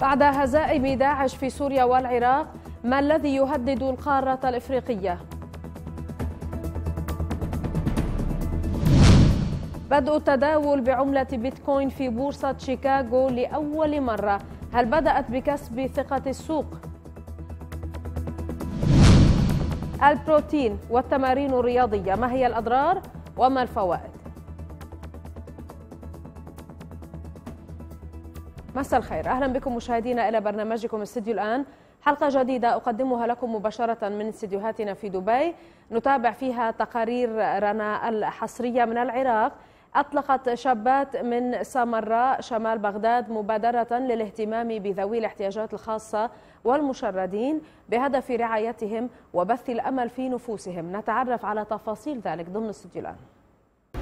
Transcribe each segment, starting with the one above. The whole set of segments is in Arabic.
بعد هزائم داعش في سوريا والعراق ما الذي يهدد القارة الإفريقية؟ بدء التداول بعملة بيتكوين في بورصة شيكاغو لأول مرة هل بدأت بكسب ثقة السوق؟ البروتين والتمارين الرياضية ما هي الأضرار وما الفوائد؟ مساء الخير اهلا بكم مشاهدينا الى برنامجكم استديو الان حلقه جديده اقدمها لكم مباشره من استديوهاتنا في دبي نتابع فيها تقارير رنا الحصريه من العراق أطلقت شابات من سامراء شمال بغداد مبادرة للاهتمام بذوي الاحتياجات الخاصة والمشردين بهدف رعايتهم وبث الأمل في نفوسهم نتعرف على تفاصيل ذلك ضمن استديو الآن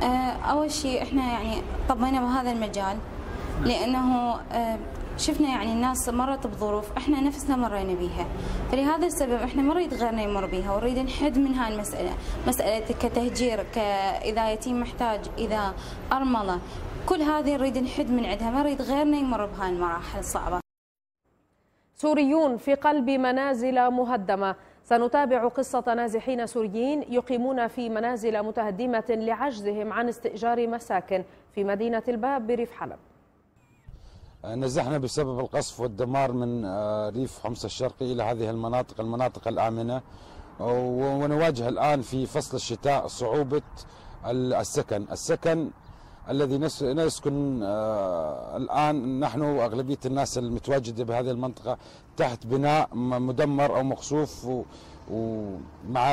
أه، أول شيء إحنا يعني طبينا بهذا المجال لانه آه، شفنا يعني الناس مرت بظروف احنا نفسنا مرينا بيها فلهذا السبب احنا ما نريد غيرنا يمر بيها ونريد نحد من هاي المساله مساله كتهجير كاذا يتيم محتاج اذا ارمله كل هذه نريد نحد من عندها ما نريد غيرنا يمر بهاي المراحل الصعبه سوريون في قلب منازل مهدمه سنتابع قصة نازحين سوريين يقيمون في منازل متهدمة لعجزهم عن استئجار مساكن في مدينة الباب بريف حلب آه، نزحنا بسبب القصف والدمار من آه، ريف حمص الشرقي إلى هذه المناطق المناطق الآمنة ونواجه الآن في فصل الشتاء صعوبة السكن السكن الذي نسكن آه، الآن نحن وأغلبية الناس المتواجدة بهذه المنطقة تحت بناء مدمر أو مقصوف ومع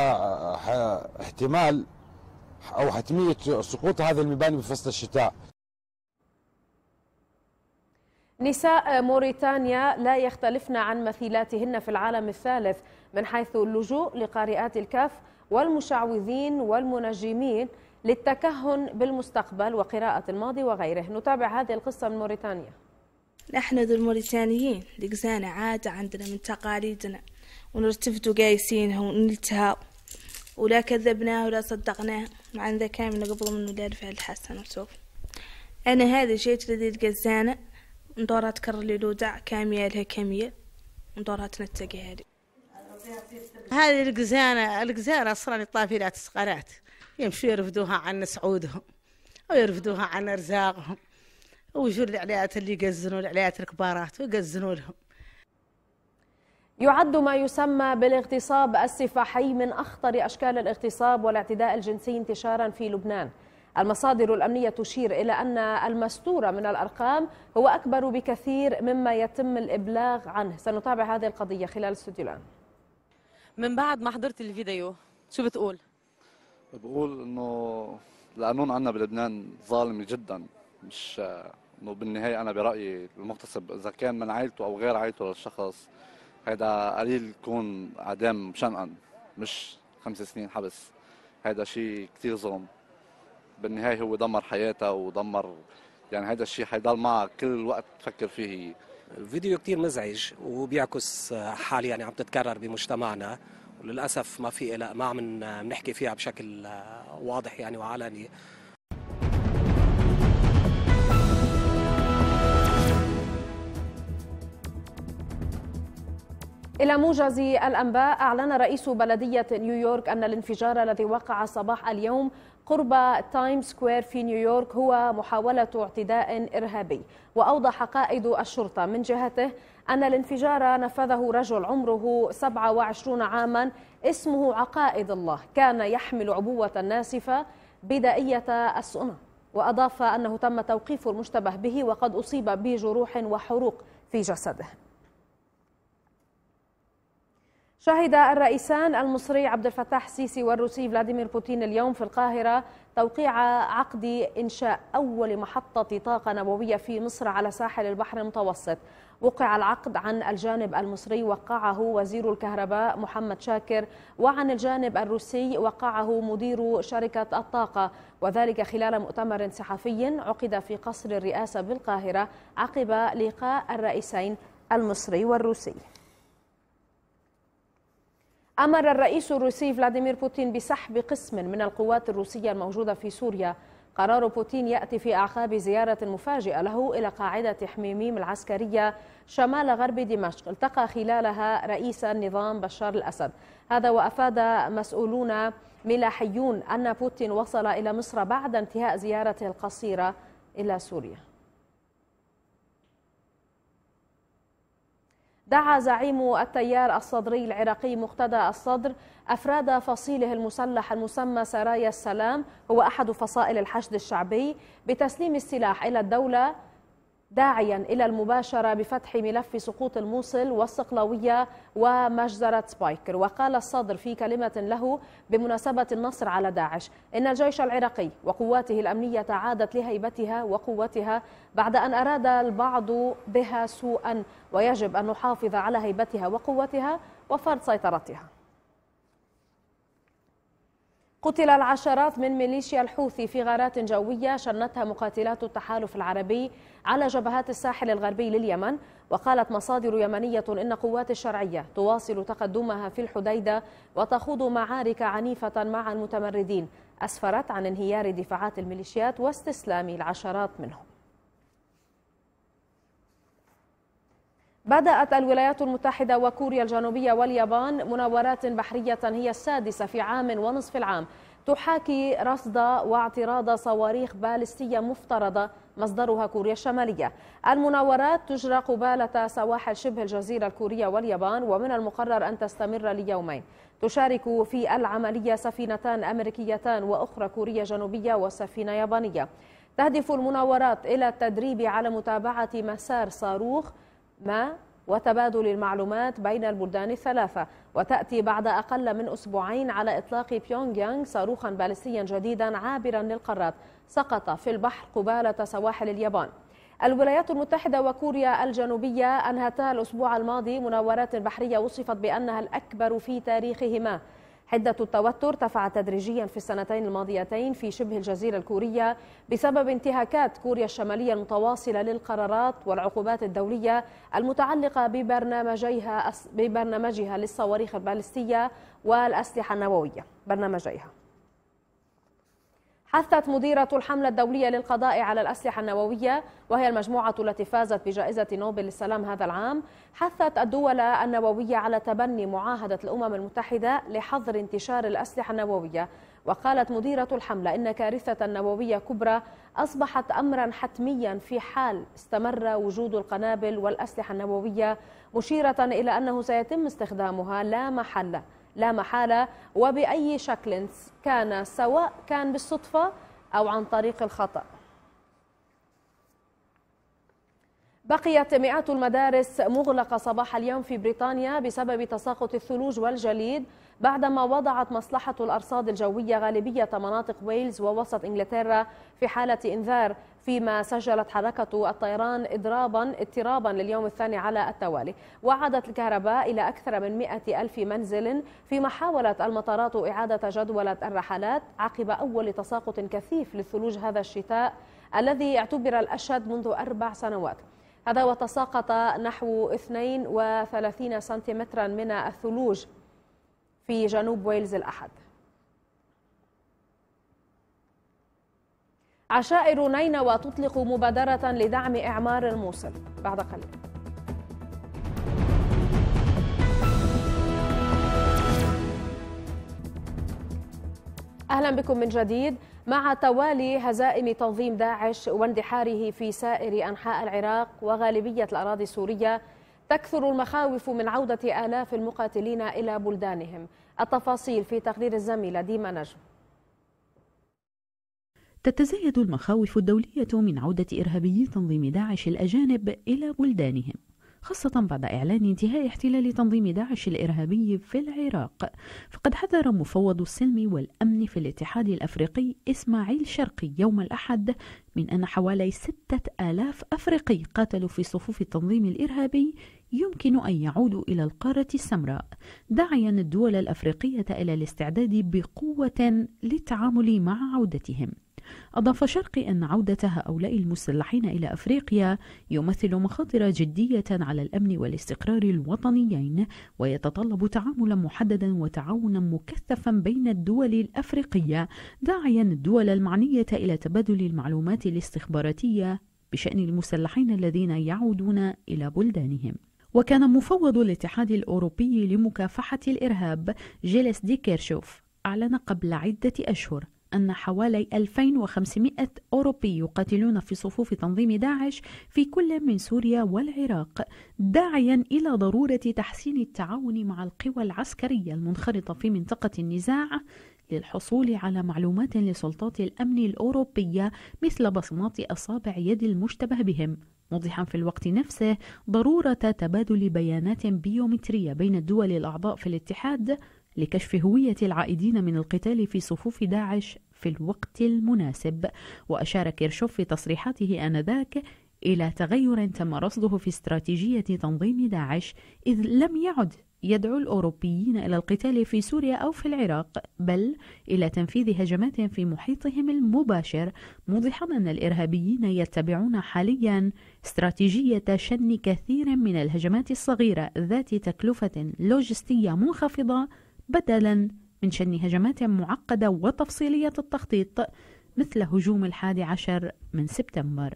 احتمال أو حتمية سقوط هذه المباني بفصل الشتاء نساء موريتانيا لا يختلفن عن مثيلاتهن في العالم الثالث من حيث اللجوء لقارئات الكاف والمشعوذين والمنجمين للتكهن بالمستقبل وقراءة الماضي وغيره نتابع هذه القصة من موريتانيا نحن ذو الموريتانيين لقزانة عادة عندنا من تقاليدنا ونرتفد قايسينها ونلتها ولا كذبناه ولا صدقناه مع ذا كان من قبل من ولاد فهد الحسن وصوف أنا هذا شيء ترديد قزانة ندورها تكرر لي كامية لها كامية ندورها تنتقي هذه هذه القزانة القزانة أصلا الطافلات الصغارات يمشوا يرفدوها عن سعودهم أو يرفدوها عن أرزاقهم ويجوا العلايات اللي يقزنوا العلايات الكبارات ويقزنوا لهم يعد ما يسمى بالاغتصاب السفاحي من أخطر أشكال الاغتصاب والاعتداء الجنسي انتشارا في لبنان المصادر الأمنية تشير إلى أن المستورة من الأرقام هو أكبر بكثير مما يتم الإبلاغ عنه سنتابع هذه القضية خلال استوديو الآن من بعد ما حضرت الفيديو شو بتقول؟ بقول انه القانون عندنا بلبنان ظالم جدا مش انه بالنهايه انا برايي المغتصب اذا كان من عائلته او غير عائلته للشخص هيدا قليل يكون اعدام شنقا مش خمس سنين حبس هيدا شيء كثير ظلم بالنهايه هو دمر حياتها ودمر يعني هذا الشيء حيضل معها كل الوقت تفكر فيه الفيديو كثير مزعج وبيعكس حال يعني عم تتكرر بمجتمعنا وللاسف ما في لا ما عم نحكي فيها بشكل واضح يعني وعلني إلى موجز الأنباء أعلن رئيس بلدية نيويورك أن الانفجار الذي وقع صباح اليوم قرب تايم سكوير في نيويورك هو محاولة اعتداء إرهابي وأوضح قائد الشرطة من جهته أن الانفجار نفذه رجل عمره 27 عاما اسمه عقائد الله كان يحمل عبوة ناسفة بدائية الصنع وأضاف أنه تم توقيف المشتبه به وقد أصيب بجروح وحروق في جسده شهد الرئيسان المصري عبد الفتاح السيسي والروسي فلاديمير بوتين اليوم في القاهرة توقيع عقد إنشاء أول محطة طاقة نووية في مصر على ساحل البحر المتوسط وقع العقد عن الجانب المصري وقعه وزير الكهرباء محمد شاكر وعن الجانب الروسي وقعه مدير شركة الطاقة وذلك خلال مؤتمر صحفي عقد في قصر الرئاسة بالقاهرة عقب لقاء الرئيسين المصري والروسي أمر الرئيس الروسي فلاديمير بوتين بسحب قسم من القوات الروسية الموجودة في سوريا قرار بوتين يأتي في أعقاب زيارة مفاجئة له إلى قاعدة حميميم العسكرية شمال غرب دمشق التقى خلالها رئيس النظام بشار الأسد هذا وأفاد مسؤولون ملاحيون أن بوتين وصل إلى مصر بعد انتهاء زيارته القصيرة إلى سوريا دعا زعيم التيار الصدري العراقي مقتدى الصدر أفراد فصيله المسلح المسمى سرايا السلام هو أحد فصائل الحشد الشعبي بتسليم السلاح إلى الدولة داعيا إلى المباشرة بفتح ملف سقوط الموصل والصقلاويه ومجزرة سبايكر وقال الصدر في كلمة له بمناسبة النصر على داعش إن الجيش العراقي وقواته الأمنية عادت لهيبتها وقوتها بعد أن أراد البعض بها سوءا ويجب أن نحافظ على هيبتها وقوتها وفرض سيطرتها قتل العشرات من ميليشيا الحوثي في غارات جوية شنتها مقاتلات التحالف العربي على جبهات الساحل الغربي لليمن وقالت مصادر يمنية إن قوات الشرعية تواصل تقدمها في الحديدة وتخوض معارك عنيفة مع المتمردين أسفرت عن انهيار دفاعات الميليشيات واستسلام العشرات منهم بدأت الولايات المتحدة وكوريا الجنوبية واليابان مناورات بحرية هي السادسة في عام ونصف العام تحاكي رصد واعتراض صواريخ بالستية مفترضة مصدرها كوريا الشمالية المناورات تجرى قبالة سواحل شبه الجزيرة الكورية واليابان ومن المقرر أن تستمر ليومين تشارك في العملية سفينتان أمريكيتان وأخرى كوريا جنوبية وسفينة يابانية تهدف المناورات إلى التدريب على متابعة مسار صاروخ ما وتبادل المعلومات بين البلدان الثلاثة وتأتي بعد أقل من أسبوعين على إطلاق بيونغ يانغ صاروخا باليستيا جديدا عابرا للقارات سقط في البحر قبالة سواحل اليابان الولايات المتحدة وكوريا الجنوبية أنهتا الأسبوع الماضي مناورات بحرية وصفت بأنها الأكبر في تاريخهما حدة التوتر ارتفعت تدريجيا في السنتين الماضيتين في شبه الجزيرة الكورية بسبب انتهاكات كوريا الشمالية المتواصلة للقرارات والعقوبات الدولية المتعلقة ببرنامجها ببرنامجها للصواريخ البالستية والأسلحة النووية برنامجيها حثت مديرة الحملة الدولية للقضاء على الأسلحة النووية وهي المجموعة التي فازت بجائزة نوبل للسلام هذا العام حثت الدول النووية على تبني معاهدة الأمم المتحدة لحظر انتشار الأسلحة النووية وقالت مديرة الحملة إن كارثة نووية كبرى أصبحت أمرا حتميا في حال استمر وجود القنابل والأسلحة النووية مشيرة إلى أنه سيتم استخدامها لا محل لا محالة وبأي شكل كان سواء كان بالصدفة أو عن طريق الخطأ بقيت مئات المدارس مغلقة صباح اليوم في بريطانيا بسبب تساقط الثلوج والجليد بعدما وضعت مصلحة الأرصاد الجوية غالبية مناطق ويلز ووسط إنجلترا في حالة إنذار فيما سجلت حركة الطيران إضرابا اضطرابا لليوم الثاني على التوالي وعادت الكهرباء إلى أكثر من 100 ألف منزل فيما حاولت المطارات إعادة جدولة الرحلات عقب أول تساقط كثيف للثلوج هذا الشتاء الذي اعتبر الأشد منذ أربع سنوات هذا وتساقط نحو 32 سنتيمترا من الثلوج في جنوب ويلز الأحد عشائر نينوى تطلق مبادرة لدعم إعمار الموصل بعد قليل أهلا بكم من جديد مع توالي هزائم تنظيم داعش واندحاره في سائر أنحاء العراق وغالبية الأراضي السورية تكثر المخاوف من عودة آلاف المقاتلين إلى بلدانهم التفاصيل في تقرير الزميلة ديما نجم تتزايد المخاوف الدولية من عودة إرهابي تنظيم داعش الأجانب إلى بلدانهم خاصة بعد إعلان انتهاء احتلال تنظيم داعش الإرهابي في العراق فقد حذر مفوض السلم والأمن في الاتحاد الأفريقي إسماعيل شرقي يوم الأحد من أن حوالي ستة آلاف أفريقي قاتلوا في صفوف التنظيم الإرهابي يمكن أن يعودوا إلى القارة السمراء داعيا الدول الأفريقية إلى الاستعداد بقوة للتعامل مع عودتهم أضاف شرقي أن عودة هؤلاء المسلحين إلى أفريقيا يمثل مخاطر جدية على الأمن والاستقرار الوطنيين ويتطلب تعاملا محددا وتعاونا مكثفا بين الدول الأفريقية داعيا الدول المعنية إلى تبادل المعلومات الاستخباراتية بشأن المسلحين الذين يعودون إلى بلدانهم وكان مفوض الاتحاد الأوروبي لمكافحة الإرهاب جيلس دي كيرشوف أعلن قبل عدة أشهر أن حوالي 2500 أوروبي يقاتلون في صفوف تنظيم داعش في كل من سوريا والعراق داعيا إلى ضرورة تحسين التعاون مع القوى العسكرية المنخرطة في منطقة النزاع للحصول على معلومات لسلطات الأمن الأوروبية مثل بصمات أصابع يد المشتبه بهم موضحا في الوقت نفسه ضرورة تبادل بيانات بيومترية بين الدول الأعضاء في الاتحاد لكشف هوية العائدين من القتال في صفوف داعش في الوقت المناسب وأشار كيرشوف في تصريحاته آنذاك إلى تغير تم رصده في استراتيجية تنظيم داعش إذ لم يعد يدعو الأوروبيين إلى القتال في سوريا أو في العراق بل إلى تنفيذ هجمات في محيطهم المباشر موضحا أن الإرهابيين يتبعون حاليا استراتيجية شن كثير من الهجمات الصغيرة ذات تكلفة لوجستية منخفضة بدلا من شن هجمات معقدة وتفصيلية التخطيط مثل هجوم الحادي عشر من سبتمبر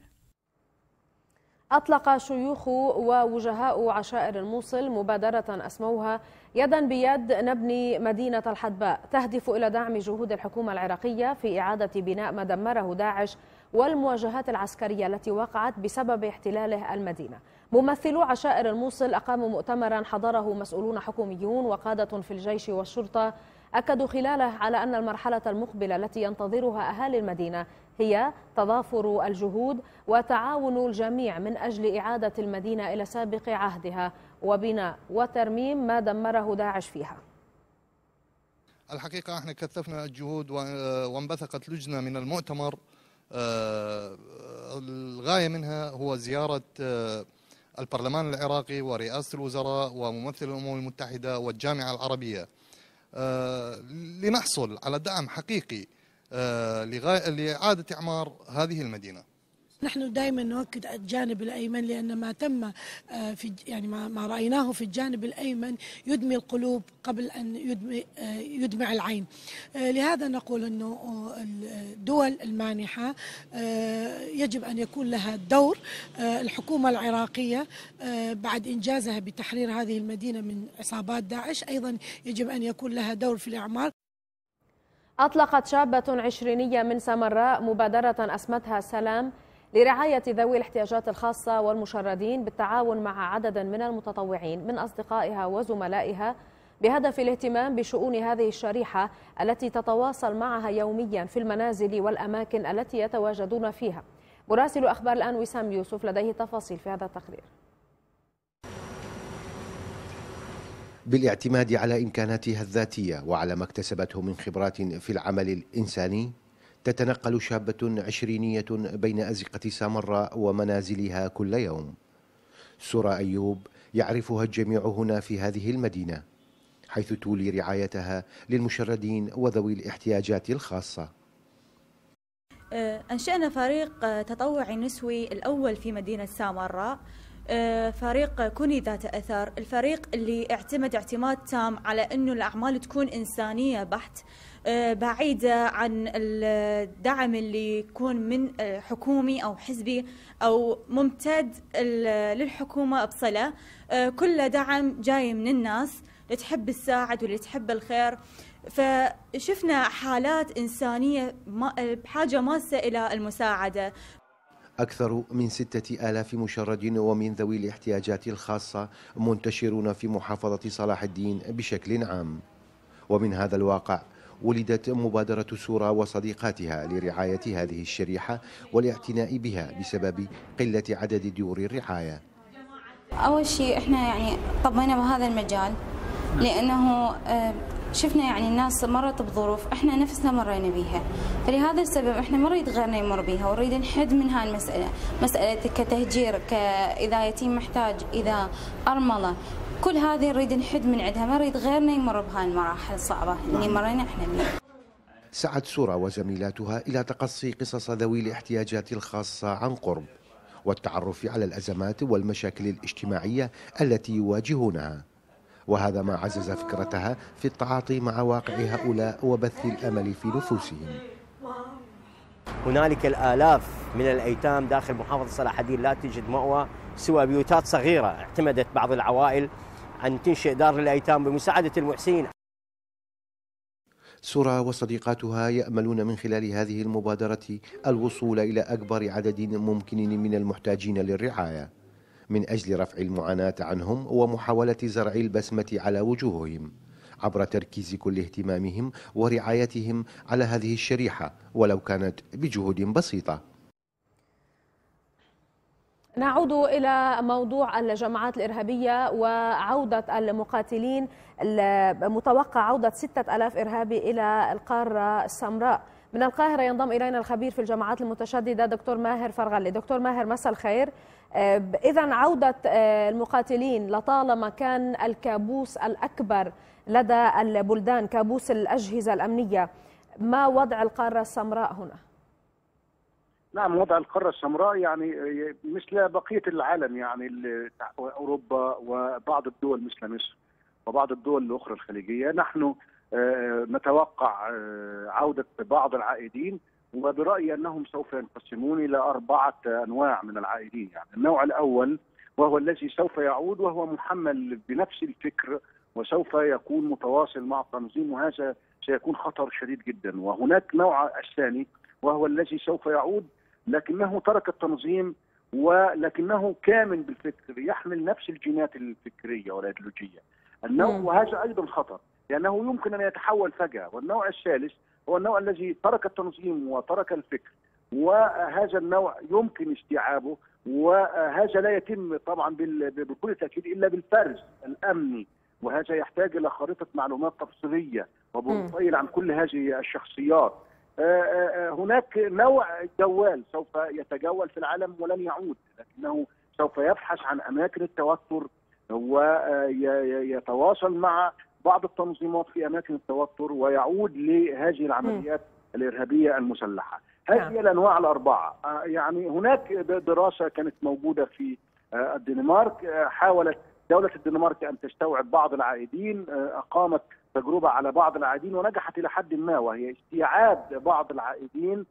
أطلق شيوخ ووجهاء عشائر الموصل مبادرة أسموها يدا بيد نبني مدينة الحدباء تهدف إلى دعم جهود الحكومة العراقية في إعادة بناء ما دمره داعش والمواجهات العسكرية التي وقعت بسبب احتلاله المدينة ممثلو عشائر الموصل أقاموا مؤتمرا حضره مسؤولون حكوميون وقادة في الجيش والشرطة أكدوا خلاله على أن المرحلة المقبلة التي ينتظرها أهالي المدينة هي تضافر الجهود وتعاون الجميع من أجل إعادة المدينة إلى سابق عهدها وبناء وترميم ما دمره داعش فيها الحقيقة احنا كثفنا الجهود وانبثقت لجنة من المؤتمر آه، الغاية منها هو زيارة آه، البرلمان العراقي ورئاسة الوزراء وممثل الأمم المتحدة والجامعة العربية آه، لنحصل على دعم حقيقي آه، لإعادة إعمار هذه المدينة نحن دائما نؤكد الجانب الايمن لان ما تم آه، في يعني ما رايناه في الجانب الايمن يدمي القلوب قبل ان يدمي آه، يدمع العين آه، لهذا نقول انه الدول المانحه يجب ان يكون لها دور الحكومه العراقيه بعد انجازها بتحرير هذه المدينه من عصابات داعش ايضا يجب ان يكون لها دور في الاعمار أطلقت شابة عشرينية من سمراء مبادرة أسمتها سلام لرعاية ذوي الاحتياجات الخاصة والمشردين بالتعاون مع عدد من المتطوعين من أصدقائها وزملائها بهدف الاهتمام بشؤون هذه الشريحة التي تتواصل معها يوميا في المنازل والأماكن التي يتواجدون فيها مراسل أخبار الآن وسام يوسف لديه تفاصيل في هذا التقرير بالاعتماد على إمكاناتها الذاتية وعلى ما اكتسبته من خبرات في العمل الإنساني تتنقل شابة عشرينية بين أزقة سامراء ومنازلها كل يوم سرى أيوب يعرفها الجميع هنا في هذه المدينة حيث تولي رعايتها للمشردين وذوي الاحتياجات الخاصة أه، أنشأنا فريق تطوعي نسوي الأول في مدينة سامراء آه، فريق كوني ذات اثر، الفريق اللي اعتمد اعتماد تام على انه الاعمال تكون انسانيه بحت آه، بعيده عن الدعم اللي يكون من آه، حكومي او حزبي او ممتد للحكومه بصله، كله دعم جاي من الناس اللي تحب تساعد واللي تحب الخير. فشفنا حالات إنسانية بحاجة ماسة إلى المساعدة أكثر من ستة آلاف مشرد ومن ذوي الاحتياجات الخاصة منتشرون في محافظة صلاح الدين بشكل عام ومن هذا الواقع ولدت مبادرة سورة وصديقاتها لرعاية هذه الشريحة والاعتناء بها بسبب قلة عدد ديور الرعاية أول شيء إحنا يعني طبينا بهذا المجال لأنه آه، شفنا يعني الناس مرت بظروف احنا نفسنا مرينا بيها فلهذا السبب احنا ما نريد غيرنا يمر بيها ونريد نحد من هاي المساله مساله كتهجير اذا يتيم محتاج اذا ارمله كل هذه نريد نحد من عندها ما نريد غيرنا يمر بهاي المراحل الصعبه اللي نعم. مرينا احنا بيها سعت سورة وزميلاتها إلى تقصي قصص ذوي الاحتياجات الخاصة عن قرب والتعرف على الأزمات والمشاكل الاجتماعية التي يواجهونها وهذا ما عزز فكرتها في التعاطي مع واقع هؤلاء وبث الأمل في نفوسهم هنالك الآلاف من الأيتام داخل محافظة صلاح الدين لا تجد مأوى سوى بيوتات صغيرة اعتمدت بعض العوائل أن تنشئ دار للأيتام بمساعدة المحسنين سرى وصديقاتها يأملون من خلال هذه المبادرة الوصول إلى أكبر عدد ممكن من المحتاجين للرعاية من أجل رفع المعاناة عنهم ومحاولة زرع البسمة على وجوههم عبر تركيز كل اهتمامهم ورعايتهم على هذه الشريحة ولو كانت بجهود بسيطة نعود إلى موضوع الجماعات الإرهابية وعودة المقاتلين المتوقع عودة 6000 إرهابي إلى القارة السمراء من القاهرة ينضم إلينا الخبير في الجماعات المتشددة دكتور ماهر فرغلي دكتور ماهر مساء الخير إذا عودة آه، المقاتلين لطالما كان الكابوس الأكبر لدى البلدان كابوس الأجهزة الأمنية ما وضع القارة السمراء هنا؟ نعم وضع القارة السمراء يعني آه، مثل بقية العالم يعني أوروبا وبعض الدول مثل مصر وبعض الدول الأخرى الخليجية نحن آه، نتوقع عودة بعض العائدين وبرايي انهم سوف ينقسمون الى اربعه انواع من العائدين يعني النوع الاول وهو الذي سوف يعود وهو محمل بنفس الفكر وسوف يكون متواصل مع التنظيم وهذا سيكون خطر شديد جدا وهناك نوع الثاني وهو الذي سوف يعود لكنه ترك التنظيم ولكنه كامن بالفكر يحمل نفس الجينات الفكريه والايديولوجيه النوع وهذا ايضا خطر لانه يمكن ان يتحول فجاه والنوع الثالث هو النوع الذي ترك التنظيم وترك الفكر وهذا النوع يمكن استيعابه وهذا لا يتم طبعا بكل تاكيد الا بالفرز الامني وهذا يحتاج الى خريطه معلومات تفصيليه وبروفايل عن كل هذه الشخصيات آه، آه، آه، هناك نوع جوال سوف يتجول في العالم ولن يعود لكنه سوف يبحث عن اماكن التوتر ويتواصل مع بعض التنظيمات في اماكن التوتر ويعود لهذه العمليات م. الارهابيه المسلحه. هذه نعم. الانواع الاربعه آه، يعني هناك دراسه كانت موجوده في آه، الدنمارك آه، حاولت دوله الدنمارك ان تستوعب بعض العائدين اقامت تجربه على بعض العائدين ونجحت الى حد ما وهي استيعاب بعض العائدين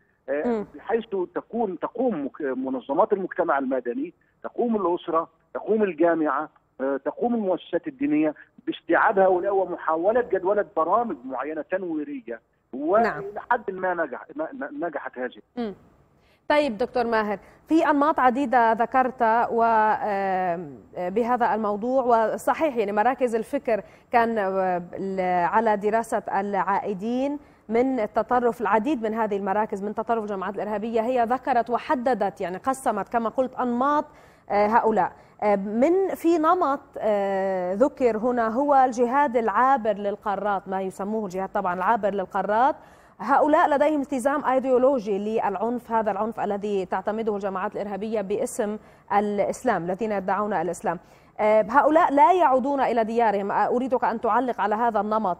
بحيث تكون تقوم منظمات المجتمع المدني تقوم الاسره تقوم الجامعه آه، تقوم المؤسسات الدينيه باستيعاب هؤلاء ومحاوله جدوله برامج معينه تنويريه نعم حد ما نجح نجحت هذه طيب دكتور ماهر في انماط عديده ذكرتها بهذا الموضوع وصحيح يعني مراكز الفكر كان آه، على دراسه العائدين من التطرف العديد من هذه المراكز من تطرف الجماعات الارهابيه هي ذكرت وحددت يعني قسمت كما قلت انماط آه، هؤلاء آه، من في نمط آه، ذكر هنا هو الجهاد العابر للقارات ما يسموه الجهاد طبعا العابر للقارات هؤلاء لديهم التزام ايديولوجي للعنف هذا العنف الذي تعتمده الجماعات الارهابيه باسم الاسلام الذين يدعون الاسلام هؤلاء لا يعودون الى ديارهم اريدك ان تعلق على هذا النمط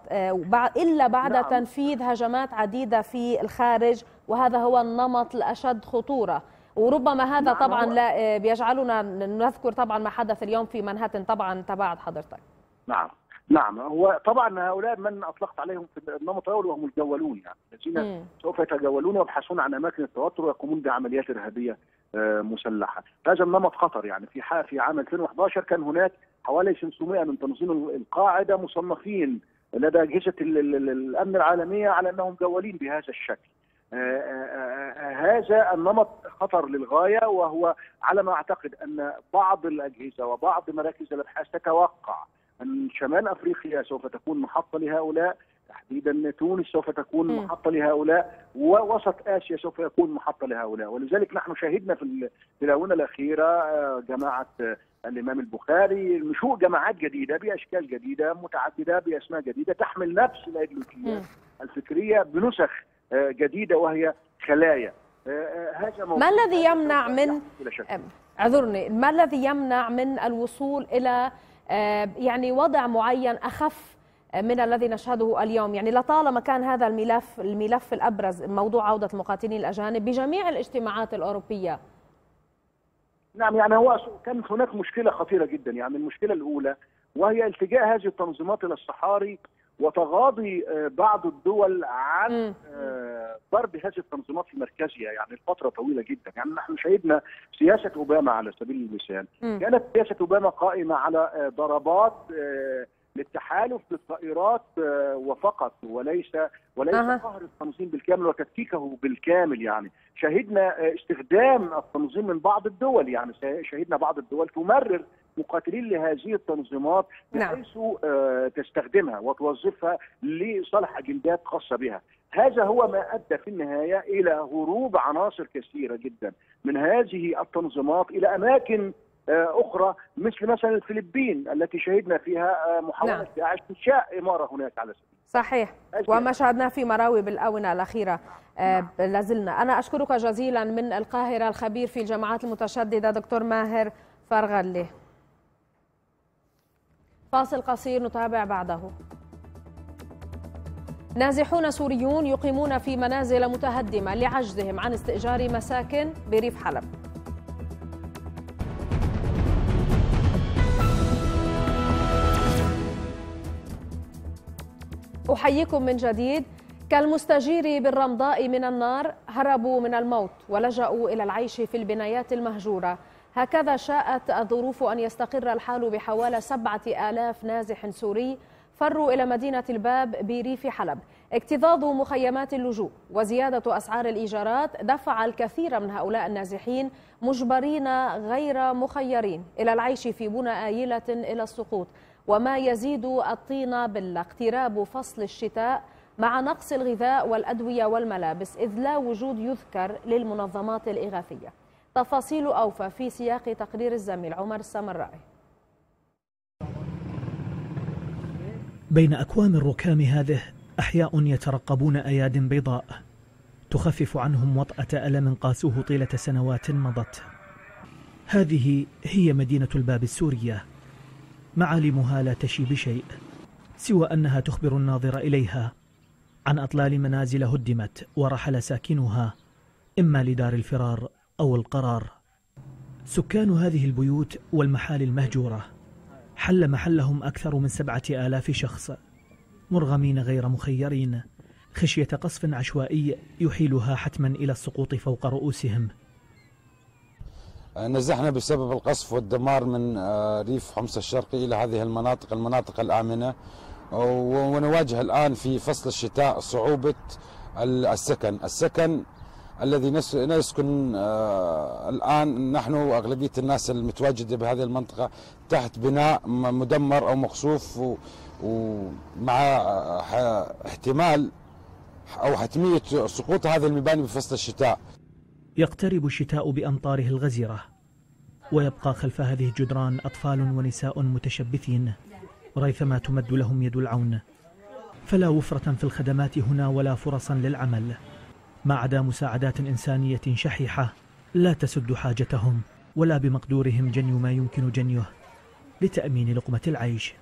الا بعد نعم. تنفيذ هجمات عديده في الخارج وهذا هو النمط الاشد خطوره وربما هذا نعم، طبعا لا آه، بيجعلنا نذكر طبعا ما حدث اليوم في منهاتن طبعا تبعت حضرتك نعم نعم هو طبعا هؤلاء من اطلقت عليهم في النمط الاول وهم الجولون يعني الذين سوف يتجولون ويبحثون عن اماكن التوتر ويقومون بعمليات ارهابيه آه، مسلحه، هذا النمط خطر يعني في في عام 2011 كان هناك حوالي 500 من تنظيم القاعده مصنفين لدى اجهزه الامن العالميه على انهم جولين بهذا الشكل. آه، آه، آه، هذا النمط خطر للغاية وهو على ما أعتقد أن بعض الأجهزة وبعض مراكز الأبحاث تتوقع أن شمال أفريقيا سوف تكون محطة لهؤلاء تحديدا تونس سوف تكون م. محطة لهؤلاء ووسط آسيا سوف يكون محطة لهؤلاء ولذلك نحن شاهدنا في الآونة الأخيرة جماعة الإمام البخاري نشوء جماعات جديدة بأشكال جديدة متعددة بأسماء جديدة تحمل نفس الأيديولوجيات الفكرية بنسخ آه، جديده وهي خلايا آه، آه، هذا ما الذي يمنع من اعذرني ما الذي يمنع من الوصول الى يعني وضع معين اخف من الذي نشهده اليوم يعني لطالما كان هذا الملف الملف الابرز موضوع عوده المقاتلين الاجانب بجميع الاجتماعات الاوروبيه نعم يعني هو كانت هناك مشكله خطيره جدا يعني المشكله الاولى وهي التجاء هذه التنظيمات الى الصحاري وتغاضي آه، بعض الدول عن آه، ضرب هذه التنظيمات المركزيه يعني لفتره طويله جدا، يعني نحن شهدنا سياسه اوباما على سبيل المثال، كانت سياسه اوباما قائمه على آه، ضربات للتحالف بالطائرات آه، وفقط وليس وليس أه. قهر التنظيم بالكامل وتفكيكه بالكامل يعني شهدنا آه، استخدام التنظيم من بعض الدول يعني شهدنا بعض الدول تمرر مقاتلين لهذه التنظيمات نعم. بحيث نعم. تستخدمها وتوظفها لصالح اجندات خاصه بها هذا هو ما ادى في النهايه الى هروب عناصر كثيره جدا من هذه التنظيمات الى اماكن آه، اخرى مثل مثلا الفلبين التي شهدنا فيها آه، محاوله نعم. انشاء اماره هناك على سبيل صحيح وما شاهدناه في مراوي بالآونة الأخيرة نعم. آه، لازلنا أنا أشكرك جزيلا من القاهرة الخبير في الجماعات المتشددة دكتور ماهر فرغلي فاصل قصير نتابع بعده نازحون سوريون يقيمون في منازل متهدمة لعجزهم عن استئجار مساكن بريف حلب أحييكم من جديد كالمستجير بالرمضاء من النار هربوا من الموت ولجأوا إلى العيش في البنايات المهجورة هكذا شاءت الظروف أن يستقر الحال بحوالي سبعة آلاف نازح سوري فروا إلى مدينة الباب بريف حلب اكتظاظ مخيمات اللجوء وزيادة أسعار الإيجارات دفع الكثير من هؤلاء النازحين مجبرين غير مخيرين إلى العيش في بنى آيلة إلى السقوط وما يزيد الطين بالاقتراب اقتراب فصل الشتاء مع نقص الغذاء والأدوية والملابس إذ لا وجود يذكر للمنظمات الإغاثية تفاصيل أوفى في سياق تقرير الزميل عمر السمرائي بين أكوام الركام هذه أحياء يترقبون أياد بيضاء تخفف عنهم وطأة ألم قاسوه طيلة سنوات مضت هذه هي مدينة الباب السورية معالمها لا تشي بشيء سوى أنها تخبر الناظر إليها عن أطلال منازل هدمت ورحل ساكنها إما لدار الفرار أو القرار سكان هذه البيوت والمحال المهجورة حل محلهم أكثر من سبعة آلاف شخص مرغمين غير مخيرين خشية قصف عشوائي يحيلها حتما إلى السقوط فوق رؤوسهم آه، نزحنا بسبب القصف والدمار من آه، ريف حمص الشرقي إلى هذه المناطق المناطق الآمنة ونواجه الآن في فصل الشتاء صعوبة السكن السكن الذي نسكن آه، الآن نحن وأغلبية الناس المتواجدة بهذه المنطقة تحت بناء مدمر أو مقصوف ومع احتمال أو حتمية سقوط هذه المباني بفصل الشتاء يقترب الشتاء بأمطاره الغزيرة ويبقى خلف هذه الجدران أطفال ونساء متشبثين ريثما تمد لهم يد العون فلا وفرة في الخدمات هنا ولا فرصا للعمل ما عدا مساعدات إنسانية شحيحة لا تسد حاجتهم ولا بمقدورهم جني ما يمكن جنيه لتأمين لقمة العيش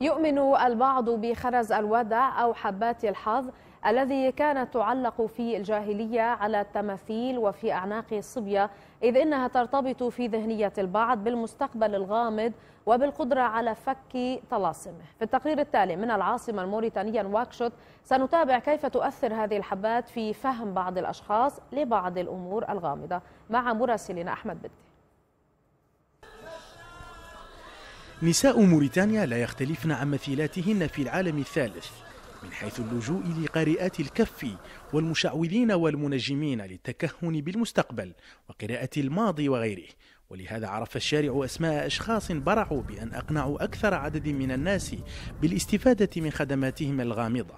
يؤمن البعض بخرز الودع أو حبات الحظ الذي كانت تعلق في الجاهلية على التماثيل وفي أعناق الصبية إذ إنها ترتبط في ذهنية البعض بالمستقبل الغامض وبالقدرة على فك طلاسمه في التقرير التالي من العاصمة الموريتانية نواكشوط سنتابع كيف تؤثر هذه الحبات في فهم بعض الأشخاص لبعض الأمور الغامضة مع مراسلنا أحمد بدي نساء موريتانيا لا يختلفن عن مثيلاتهن في العالم الثالث من حيث اللجوء لقارئات الكف والمشعوذين والمنجمين للتكهن بالمستقبل وقراءة الماضي وغيره ولهذا عرف الشارع أسماء أشخاص برعوا بأن أقنعوا أكثر عدد من الناس بالاستفادة من خدماتهم الغامضة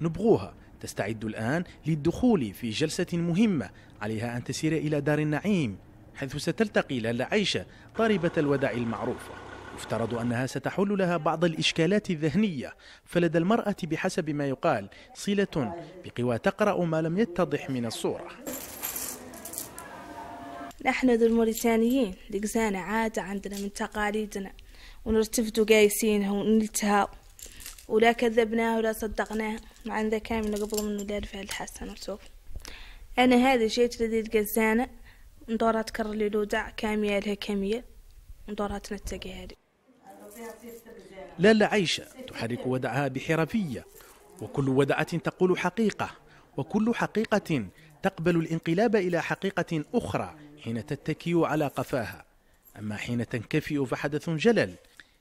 نبغوها تستعد الآن للدخول في جلسة مهمة عليها أن تسير إلى دار النعيم حيث ستلتقي لالا عيشة طالبة الوداع المعروفة يفترض أنها ستحل لها بعض الإشكالات الذهنية فلدى المرأة بحسب ما يقال صلة بقوى تقرأ ما لم يتضح من الصورة نحن ذو الموريتانيين لقزانا عادة عندنا من تقاليدنا ونرتفدوا قايسينها ونلتها ولا كذبناه ولا صدقناه مع أن ذا كان من قبل من ولاد فعل الحسن وصوف أنا هذا شيء تلذيذ قزانة ندورها تكرر للوداع كامية لها كامية ندورها تنتقي هذه لا لا عيشة تحرك ودعها بحرفية وكل ودعة تقول حقيقة وكل حقيقة تقبل الانقلاب إلى حقيقة أخرى حين تتكي على قفاها أما حين تنكفئ فحدث جلل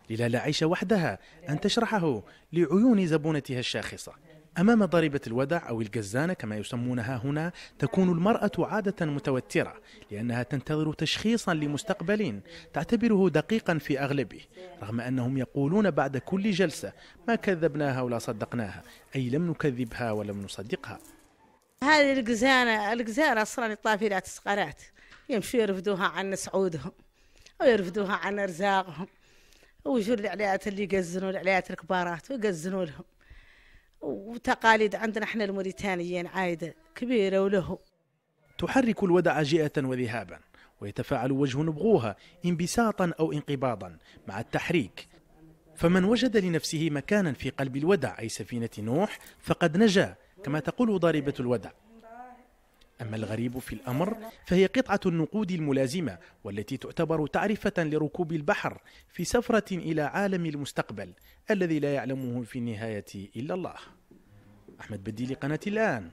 للا لا عيشة وحدها أن تشرحه لعيون زبونتها الشاخصة أمام ضريبة الودع أو الجزانة كما يسمونها هنا تكون المرأة عادة متوترة لأنها تنتظر تشخيصا لمستقبل تعتبره دقيقا في أغلبه رغم أنهم يقولون بعد كل جلسة ما كذبناها ولا صدقناها أي لم نكذبها ولم نصدقها هذه الجزانة الجزانة أصلا الطافلات الصغارات يمشوا يرفدوها عن سعودهم ويرفدوها عن أرزاقهم ويجوا العلاقات اللي يقزنوا العلاقات الكبارات ويقزنوا لهم وتقاليد عندنا احنا الموريتانيين عايده كبيره وله تحرك الودع جئه وذهابا ويتفاعل وجه نبغوها انبساطا او انقباضا مع التحريك فمن وجد لنفسه مكانا في قلب الودع اي سفينه نوح فقد نجا كما تقول ضاربه الودع أما الغريب في الأمر فهي قطعة النقود الملازمة والتي تعتبر تعرفة لركوب البحر في سفرة إلى عالم المستقبل الذي لا يعلمه في النهاية إلا الله أحمد بديل قناة الآن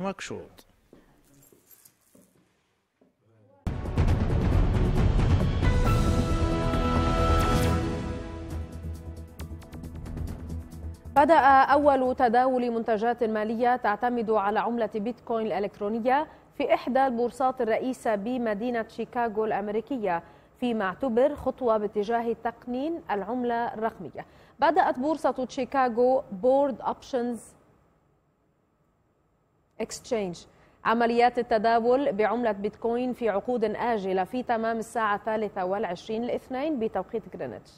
واكشوت بدأ أول تداول منتجات مالية تعتمد على عملة بيتكوين الإلكترونية في إحدى البورصات الرئيسة بمدينة شيكاغو الأمريكية فيما اعتبر خطوة باتجاه تقنين العملة الرقمية بدأت بورصة شيكاغو بورد أوبشنز اكستشينج عمليات التداول بعملة بيتكوين في عقود آجلة في تمام الساعة الثالثة والعشرين الاثنين بتوقيت غرينتش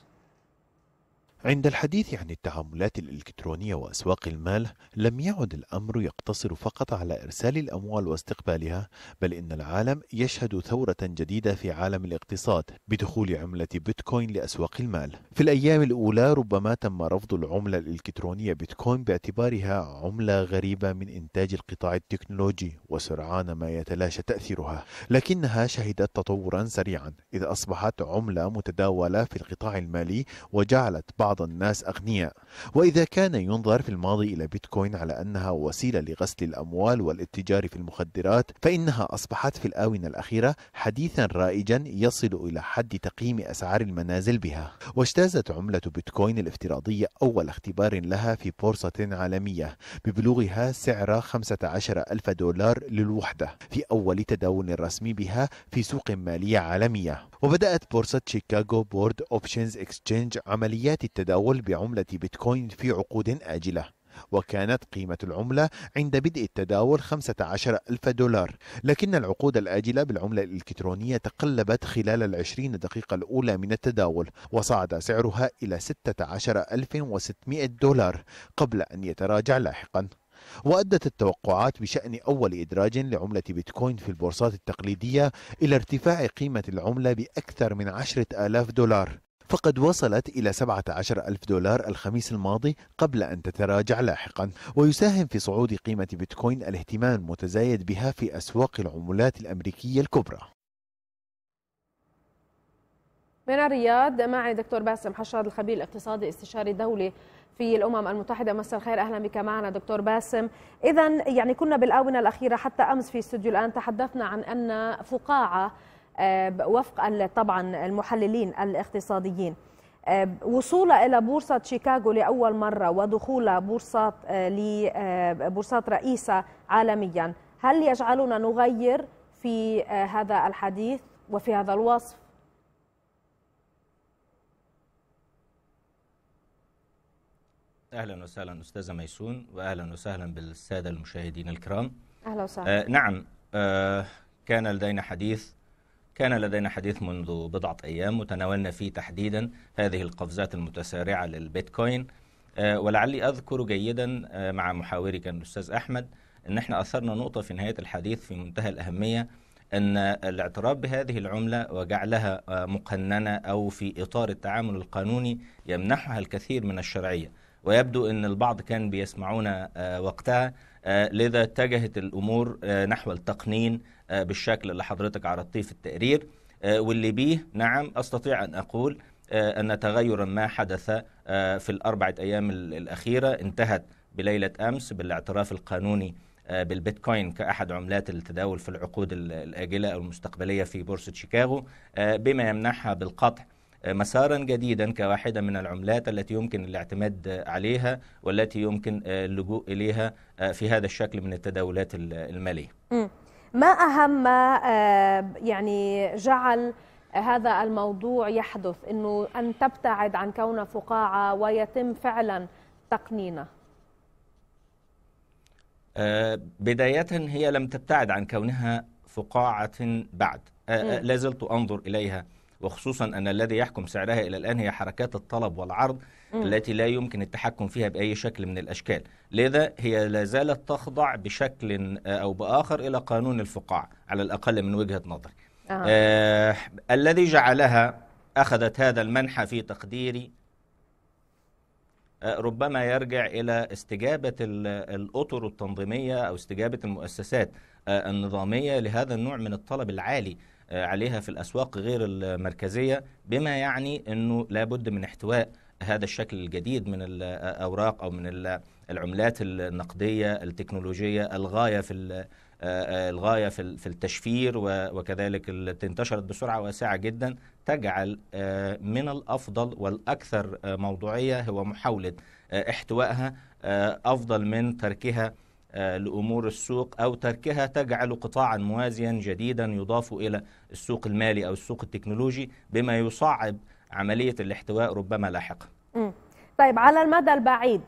عند الحديث عن التعاملات الإلكترونية وأسواق المال، لم يعد الأمر يقتصر فقط على إرسال الأموال واستقبالها، بل إن العالم يشهد ثورة جديدة في عالم الاقتصاد بدخول عملة بيتكوين لأسواق المال. في الأيام الأولى ربما تم رفض العملة الإلكترونية بيتكوين باعتبارها عملة غريبة من إنتاج القطاع التكنولوجي وسرعان ما يتلاشى تأثيرها، لكنها شهدت تطورا سريعا إذ أصبحت عملة متداولة في القطاع المالي وجعلت بعض بعض الناس أغنياء وإذا كان ينظر في الماضي إلى بيتكوين على أنها وسيلة لغسل الأموال والاتجار في المخدرات فإنها أصبحت في الآونة الأخيرة حديثا رائجا يصل إلى حد تقييم أسعار المنازل بها واجتازت عملة بيتكوين الافتراضية أول اختبار لها في بورصة عالمية ببلوغها سعر 15 ألف دولار للوحدة في أول تداول رسمي بها في سوق مالية عالمية وبدأت بورصة شيكاغو بورد أوبشنز إكسشينج عمليات التداول بعملة بيتكوين في عقود آجلة وكانت قيمة العملة عند بدء التداول 15 ألف دولار لكن العقود الآجلة بالعملة الإلكترونية تقلبت خلال العشرين دقيقة الأولى من التداول وصعد سعرها إلى 16600 دولار قبل أن يتراجع لاحقاً وأدت التوقعات بشأن أول إدراج لعملة بيتكوين في البورصات التقليدية إلى ارتفاع قيمة العملة بأكثر من عشرة آلاف دولار فقد وصلت إلى 17 ألف دولار الخميس الماضي قبل أن تتراجع لاحقا ويساهم في صعود قيمة بيتكوين الاهتمام المتزايد بها في أسواق العملات الأمريكية الكبرى من الرياض معي دكتور باسم حشاد الخبير الاقتصادي استشاري دولي في الامم المتحده مساء الخير اهلا بك معنا دكتور باسم اذا يعني كنا بالاونه الاخيره حتى امس في استوديو الان تحدثنا عن ان فقاعه آه، وفق طبعا المحللين الاقتصاديين آه، وصوله إلى بورصة شيكاغو لأول مرة ودخول بورصات آه، لبورصات رئيسة عالميا هل يجعلنا نغير في هذا الحديث وفي هذا الوصف اهلا وسهلا استاذه ميسون واهلا وسهلا بالساده المشاهدين الكرام اهلا وسهلا آه نعم آه كان لدينا حديث كان لدينا حديث منذ بضعة أيام وتناولنا فيه تحديدا هذه القفزات المتسارعة للبيتكوين آه، ولعلي أذكر جيدا آه، مع محاوري كان الأستاذ أحمد أن احنا أثرنا نقطة في نهاية الحديث في منتهى الأهمية أن الاعتراف بهذه العملة وجعلها آه، مقننة أو في إطار التعامل القانوني يمنحها الكثير من الشرعية ويبدو أن البعض كان بيسمعون وقتها لذا اتجهت الأمور نحو التقنين آه، بالشكل اللي حضرتك عرضتيه في التقرير آه، واللي بيه نعم استطيع ان اقول آه، ان تغيرا ما حدث في الاربعه ايام الاخيره انتهت بليله امس بالاعتراف القانوني بالبيتكوين كأحد عملات التداول في العقود الآجلة أو المستقبلية في بورصة شيكاغو بما يمنحها بالقطع مسارا جديدا كواحدة من العملات التي يمكن الاعتماد عليها والتي يمكن اللجوء إليها في هذا الشكل من التداولات المالية ما أهم ما آه، يعني جعل هذا الموضوع يحدث أنه أن تبتعد عن كونها فقاعة ويتم فعلا تقنينها آه، بداية هي لم تبتعد عن كونها فقاعة بعد آه، لا زلت أنظر إليها وخصوصا أن الذي يحكم سعرها إلى الآن هي حركات الطلب والعرض التي لا يمكن التحكم فيها باي شكل من الاشكال لذا هي لا زالت تخضع بشكل آه، او باخر الى قانون الفقاع على الاقل من وجهه نظري آه. آه الذي جعلها اخذت هذا المنحى في تقديري آه، ربما يرجع الى استجابه الاطر التنظيميه او استجابه المؤسسات آه، النظاميه لهذا النوع من الطلب العالي عليها في الاسواق غير المركزيه بما يعني انه لابد من احتواء هذا الشكل الجديد من الاوراق او من العملات النقديه التكنولوجيه الغايه في آه، الغايه في التشفير وكذلك انتشرت بسرعه واسعه جدا تجعل آه، من الافضل والاكثر آه، موضوعيه هو محاوله احتوائها افضل من تركها لامور السوق او تركها تجعل قطاعا موازيا جديدا يضاف الى السوق المالي او السوق التكنولوجي بما يصعب عمليه الاحتواء ربما لاحقا. طيب على المدى البعيد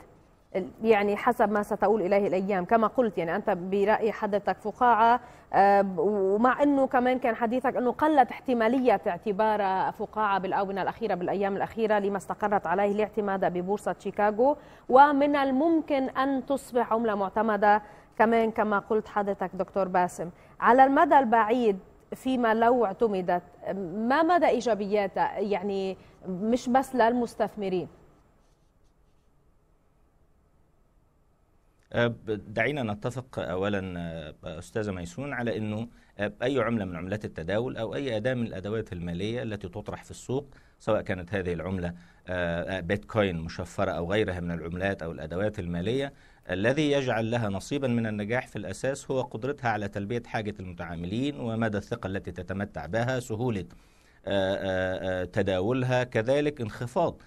يعني حسب ما ستؤول اليه الايام كما قلت يعني انت براي حضرتك فقاعه آه، ومع انه كمان كان حديثك انه قلت احتماليه اعتبار فقاعه بالاونه الاخيره بالايام الاخيره لما استقرت عليه الاعتماد ببورصه شيكاغو ومن الممكن ان تصبح عمله معتمده كمان كما قلت حضرتك دكتور باسم على المدى البعيد فيما لو اعتمدت ما مدى ايجابياتها يعني مش بس للمستثمرين أه، دعينا نتفق اولا أه، استاذه ميسون على انه أه، اي عمله من عملات التداول او اي اداه من الادوات الماليه التي تطرح في السوق سواء كانت هذه العمله بيتكوين مشفره او غيرها من العملات او الادوات الماليه الذي يجعل لها نصيبا من النجاح في الأساس هو قدرتها على تلبية حاجة المتعاملين ومدى الثقة التي تتمتع بها سهولة آه، آه، آه، تداولها كذلك انخفاض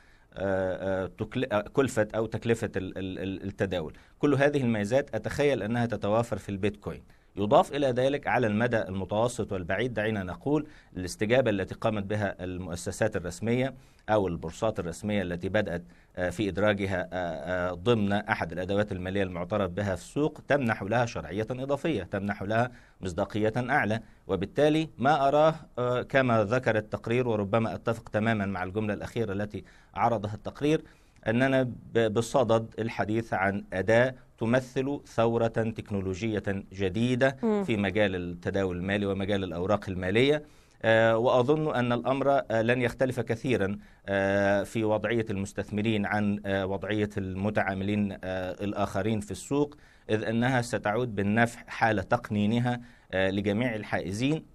كلفة أو تكلفة التداول كل هذه الميزات أتخيل أنها تتوافر في البيتكوين يضاف إلى ذلك على المدى المتوسط والبعيد دعينا نقول الاستجابة التي قامت بها المؤسسات الرسمية أو البورصات الرسمية التي بدأت آه، في إدراجها آه، آه، ضمن أحد الأدوات المالية المعترف بها في السوق تمنح لها شرعية إضافية تمنح لها مصداقية أعلى وبالتالي ما أراه كما ذكر التقرير وربما أتفق تماما مع الجملة الأخيرة التي عرضها التقرير أننا بصدد الحديث عن أداة تمثل ثورة تكنولوجية جديدة في مجال التداول المالي ومجال الأوراق المالية آه، واظن ان الامر آه، لن يختلف كثيرا آه، في وضعيه المستثمرين عن وضعيه المتعاملين الاخرين في السوق اذ انها ستعود بالنفع حال تقنينها لجميع الحائزين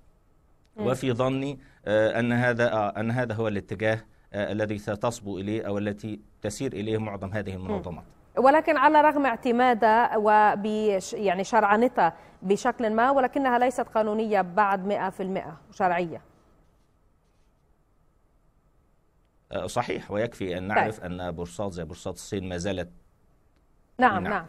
وفي ظني ان هذا ان هذا هو الاتجاه الذي ستصبو اليه او التي تسير اليه معظم هذه المنظمات ولكن على رغم اعتمادها وب يعني شرعنتها بشكل ما ولكنها ليست قانونية بعد 100% شرعية آه، صحيح ويكفي أن طيب. نعرف طيب. أن بورصات زي بورصات الصين ما زالت نعم نعم, نعم.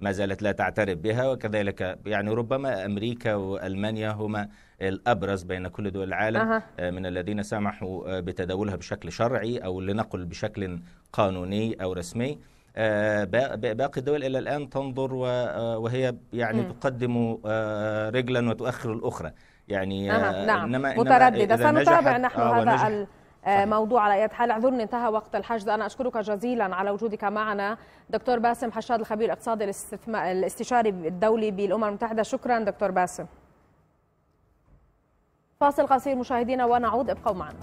ما زالت لا تعترف بها وكذلك يعني ربما امريكا والمانيا هما الابرز بين كل دول العالم أه. من الذين سمحوا آه، بتداولها بشكل شرعي او لنقل بشكل قانوني او رسمي آه، باقي الدول الى الان تنظر آه، وهي يعني م. تقدم آه، رجلا وتؤخر الاخرى يعني نعم نعم إنما متردده سنتابع نحن آه هذا الموضوع على اي حال اعذرني انتهى وقت الحجز انا اشكرك جزيلا على وجودك معنا دكتور باسم حشاد الخبير الاقتصادي الاستشاري الدولي بالامم المتحده شكرا دكتور باسم فاصل قصير مشاهدينا ونعود ابقوا معنا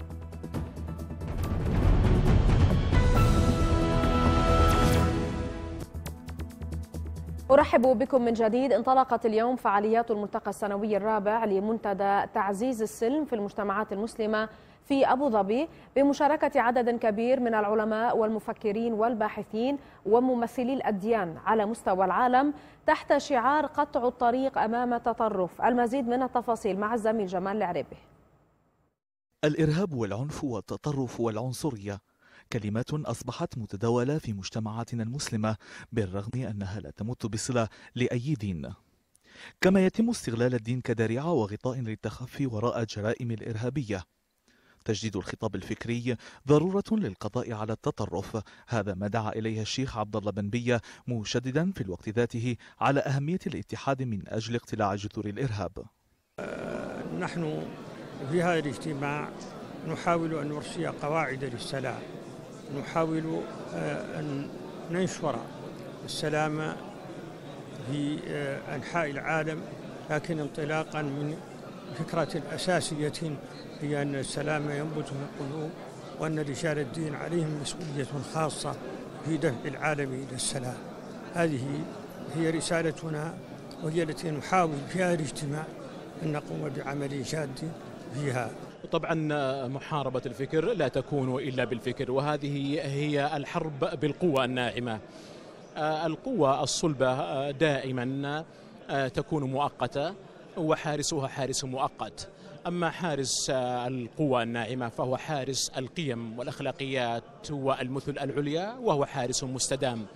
أرحب بكم من جديد انطلقت اليوم فعاليات الملتقى السنوي الرابع لمنتدى تعزيز السلم في المجتمعات المسلمة في أبو ظبي بمشاركة عدد كبير من العلماء والمفكرين والباحثين وممثلي الأديان على مستوى العالم تحت شعار قطع الطريق أمام تطرف المزيد من التفاصيل مع الزميل جمال العريبي الإرهاب والعنف والتطرف والعنصرية كلمات أصبحت متداولة في مجتمعاتنا المسلمة بالرغم أنها لا تمت بصلة لأي دين كما يتم استغلال الدين كذريعة وغطاء للتخفي وراء جرائم الإرهابية تجديد الخطاب الفكري ضرورة للقضاء على التطرف هذا ما دعا إليه الشيخ عبد الله بن بية مشددا في الوقت ذاته على أهمية الاتحاد من أجل اقتلاع جذور الإرهاب نحن في هذا الاجتماع نحاول أن نرسي قواعد للسلام نحاول آه، أن ننشر السلام في آه، أنحاء العالم لكن انطلاقا من فكرة أساسية هي أن السلام ينبت في القلوب وأن رجال الدين عليهم مسؤولية خاصة في دفع العالم إلى السلام هذه هي رسالتنا وهي التي نحاول في هذا الاجتماع أن نقوم بعمل جاد فيها طبعا آه، محاربة الفكر لا تكون إلا بالفكر وهذه هي الحرب بالقوة الناعمة آه، القوة الصلبة آه، دائما تكون مؤقتة وحارسها حارس مؤقت أما حارس القوى الناعمة فهو حارس القيم والأخلاقيات والمثل العليا وهو حارس مستدام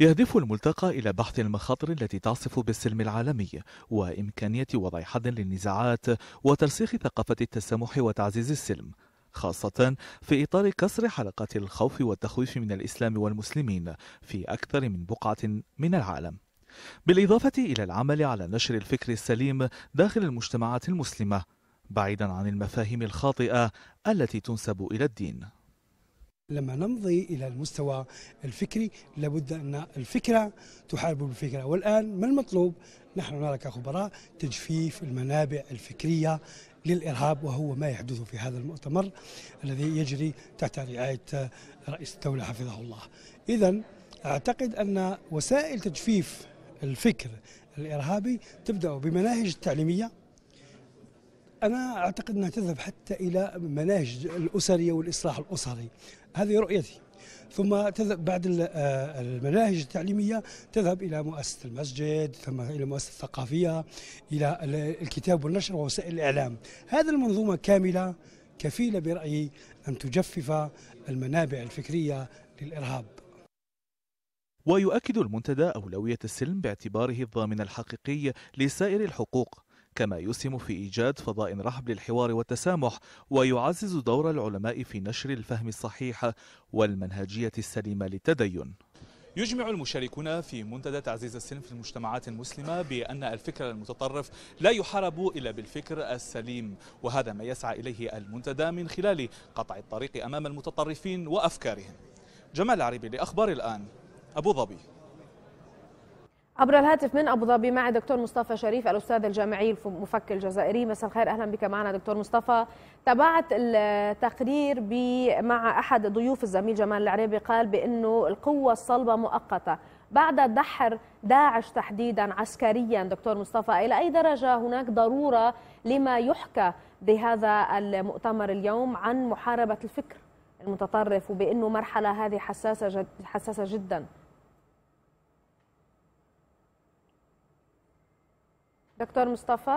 يهدف الملتقى إلى بحث المخاطر التي تعصف بالسلم العالمي وإمكانية وضع حد للنزاعات وترسيخ ثقافة التسامح وتعزيز السلم خاصة في إطار كسر حلقات الخوف والتخويف من الإسلام والمسلمين في أكثر من بقعة من العالم بالإضافة إلى العمل على نشر الفكر السليم داخل المجتمعات المسلمة بعيدا عن المفاهيم الخاطئة التي تنسب إلى الدين لما نمضي إلى المستوى الفكري لابد أن الفكرة تحارب الفكره والآن ما المطلوب؟ نحن نرى كخبراء تجفيف المنابع الفكرية للإرهاب وهو ما يحدث في هذا المؤتمر الذي يجري تحت رعاية رئيس الدولة حفظه الله إذا أعتقد أن وسائل تجفيف الفكر الإرهابي تبدأ بمناهج التعليمية أنا أعتقد أنها تذهب حتى إلى مناهج الأسرية والإصلاح الأسري هذه رؤيتي ثم تذهب بعد آه، المناهج التعليميه تذهب الى مؤسسه المسجد ثم الى مؤسسه الثقافيه الى الكتاب والنشر ووسائل الاعلام هذه المنظومه كامله كفيله برايي ان تجفف المنابع الفكريه للارهاب ويؤكد المنتدى اولويه السلم باعتباره الضامن الحقيقي لسائر الحقوق كما يسهم في إيجاد فضاء رحب للحوار والتسامح ويعزز دور العلماء في نشر الفهم الصحيح والمنهجية السليمة للتدين يجمع المشاركون في منتدى تعزيز السلم في المجتمعات المسلمة بأن الفكر المتطرف لا يحارب إلا بالفكر السليم وهذا ما يسعى إليه المنتدى من خلال قطع الطريق أمام المتطرفين وأفكارهم جمال عربي لأخبار الآن أبو ظبي عبر الهاتف من ابو ظبي معي دكتور مصطفى شريف الاستاذ الجامعي المفكر الجزائري مساء الخير اهلا بك معنا دكتور مصطفى تابعت التقرير مع احد ضيوف الزميل جمال العريبي قال بانه القوه الصلبه مؤقته بعد دحر داعش تحديدا عسكريا دكتور مصطفى الى اي درجه هناك ضروره لما يحكى بهذا المؤتمر اليوم عن محاربه الفكر المتطرف وبانه مرحله هذه حساسه حساسه جدا دكتور مصطفى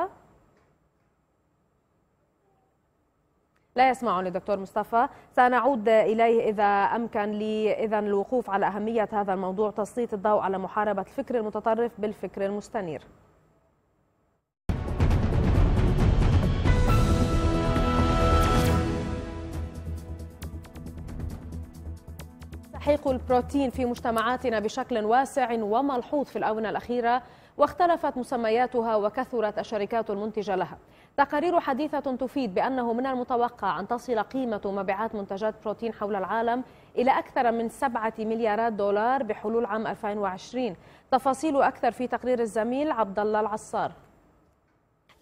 لا يسمعني دكتور مصطفى سنعود إليه إذا أمكن لي إذا الوقوف على أهمية هذا الموضوع تسليط الضوء على محاربة الفكر المتطرف بالفكر المستنير تحقيق البروتين في مجتمعاتنا بشكل واسع وملحوظ في الآونة الأخيرة واختلفت مسمياتها وكثرت الشركات المنتجة لها تقارير حديثة تفيد بأنه من المتوقع أن تصل قيمة مبيعات منتجات بروتين حول العالم إلى أكثر من 7 مليارات دولار بحلول عام 2020 تفاصيل أكثر في تقرير الزميل عبد الله العصار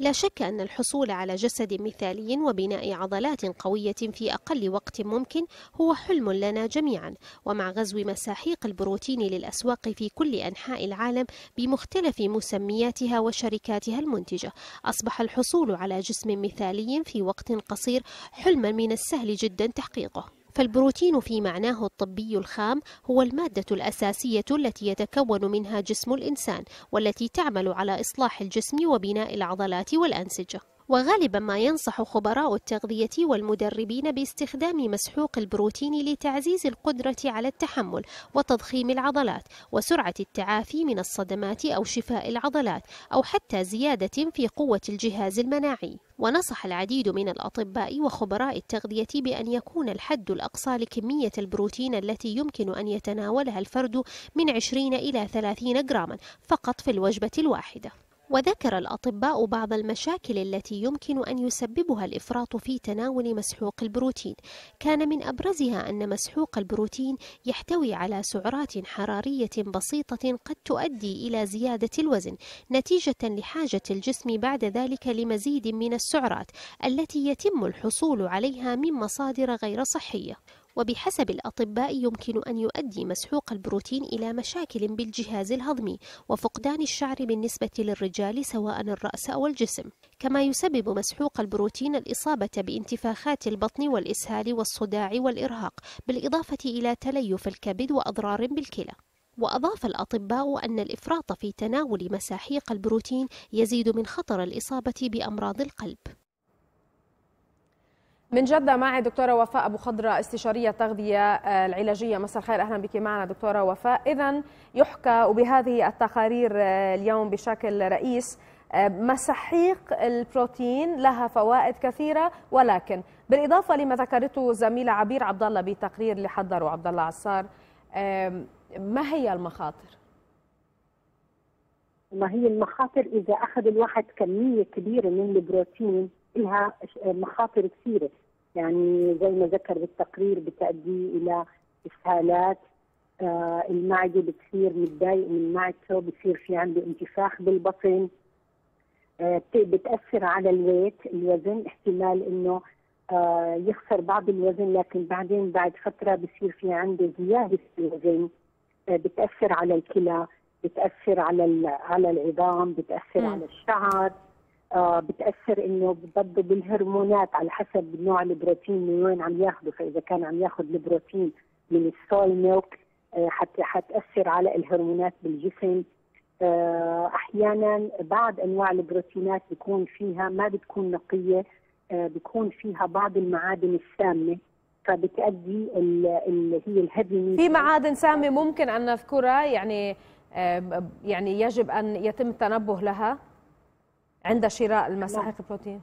لا شك أن الحصول على جسد مثالي وبناء عضلات قوية في أقل وقت ممكن هو حلم لنا جميعا ومع غزو مساحيق البروتين للأسواق في كل أنحاء العالم بمختلف مسمياتها وشركاتها المنتجة أصبح الحصول على جسم مثالي في وقت قصير حلما من السهل جدا تحقيقه فالبروتين في معناه الطبي الخام هو المادة الأساسية التي يتكون منها جسم الإنسان والتي تعمل على إصلاح الجسم وبناء العضلات والأنسجة وغالبا ما ينصح خبراء التغذية والمدربين باستخدام مسحوق البروتين لتعزيز القدرة على التحمل وتضخيم العضلات وسرعة التعافي من الصدمات أو شفاء العضلات أو حتى زيادة في قوة الجهاز المناعي ونصح العديد من الأطباء وخبراء التغذية بأن يكون الحد الأقصى لكمية البروتين التي يمكن أن يتناولها الفرد من 20 إلى 30 جراما فقط في الوجبة الواحدة وذكر الأطباء بعض المشاكل التي يمكن أن يسببها الإفراط في تناول مسحوق البروتين كان من أبرزها أن مسحوق البروتين يحتوي على سعرات حرارية بسيطة قد تؤدي إلى زيادة الوزن نتيجة لحاجة الجسم بعد ذلك لمزيد من السعرات التي يتم الحصول عليها من مصادر غير صحية وبحسب الأطباء يمكن أن يؤدي مسحوق البروتين إلى مشاكل بالجهاز الهضمي وفقدان الشعر بالنسبة للرجال سواء الرأس أو الجسم كما يسبب مسحوق البروتين الإصابة بانتفاخات البطن والإسهال والصداع والإرهاق بالإضافة إلى تليف الكبد وأضرار بالكلى وأضاف الأطباء أن الإفراط في تناول مساحيق البروتين يزيد من خطر الإصابة بأمراض القلب من جدة معي دكتورة وفاء أبو خضرة استشارية تغذية آه، العلاجية مساء الخير أهلا بك معنا دكتورة وفاء إذا يحكى وبهذه التقارير آه، اليوم بشكل رئيس آه، مساحيق البروتين لها فوائد كثيرة ولكن بالإضافة لما ذكرته زميلة عبير عبد الله بتقرير اللي حضره عبد الله عصار ما هي المخاطر؟ ما هي المخاطر إذا أخذ الواحد كمية كبيرة من البروتين لها مخاطر كثيره يعني زي ما ذكر بالتقرير بتؤدي الى اسهالات آه المعده بتصير متضايق من معدته بصير في عنده انتفاخ بالبطن آه بتاثر على الويت الوزن احتمال انه آه يخسر بعض الوزن لكن بعدين بعد فتره بصير في عنده زياده في الوزن آه، بتاثر على الكلى بتاثر على على العظام بتاثر م. على الشعر آه، بتاثر انه برضه بالهرمونات على حسب نوع البروتين من وين عم ياخذه فاذا كان عم ياخذ البروتين من السوي ميلك آه، حتاثر على الهرمونات بالجسم آه، احيانا بعض انواع البروتينات بيكون فيها ما بتكون نقيه بيكون فيها بعض المعادن السامه فبتؤدي اللي هي الهدم في معادن سامه ممكن ان نذكرها يعني يعني يجب ان يتم التنبه لها عند شراء المساحيق البروتين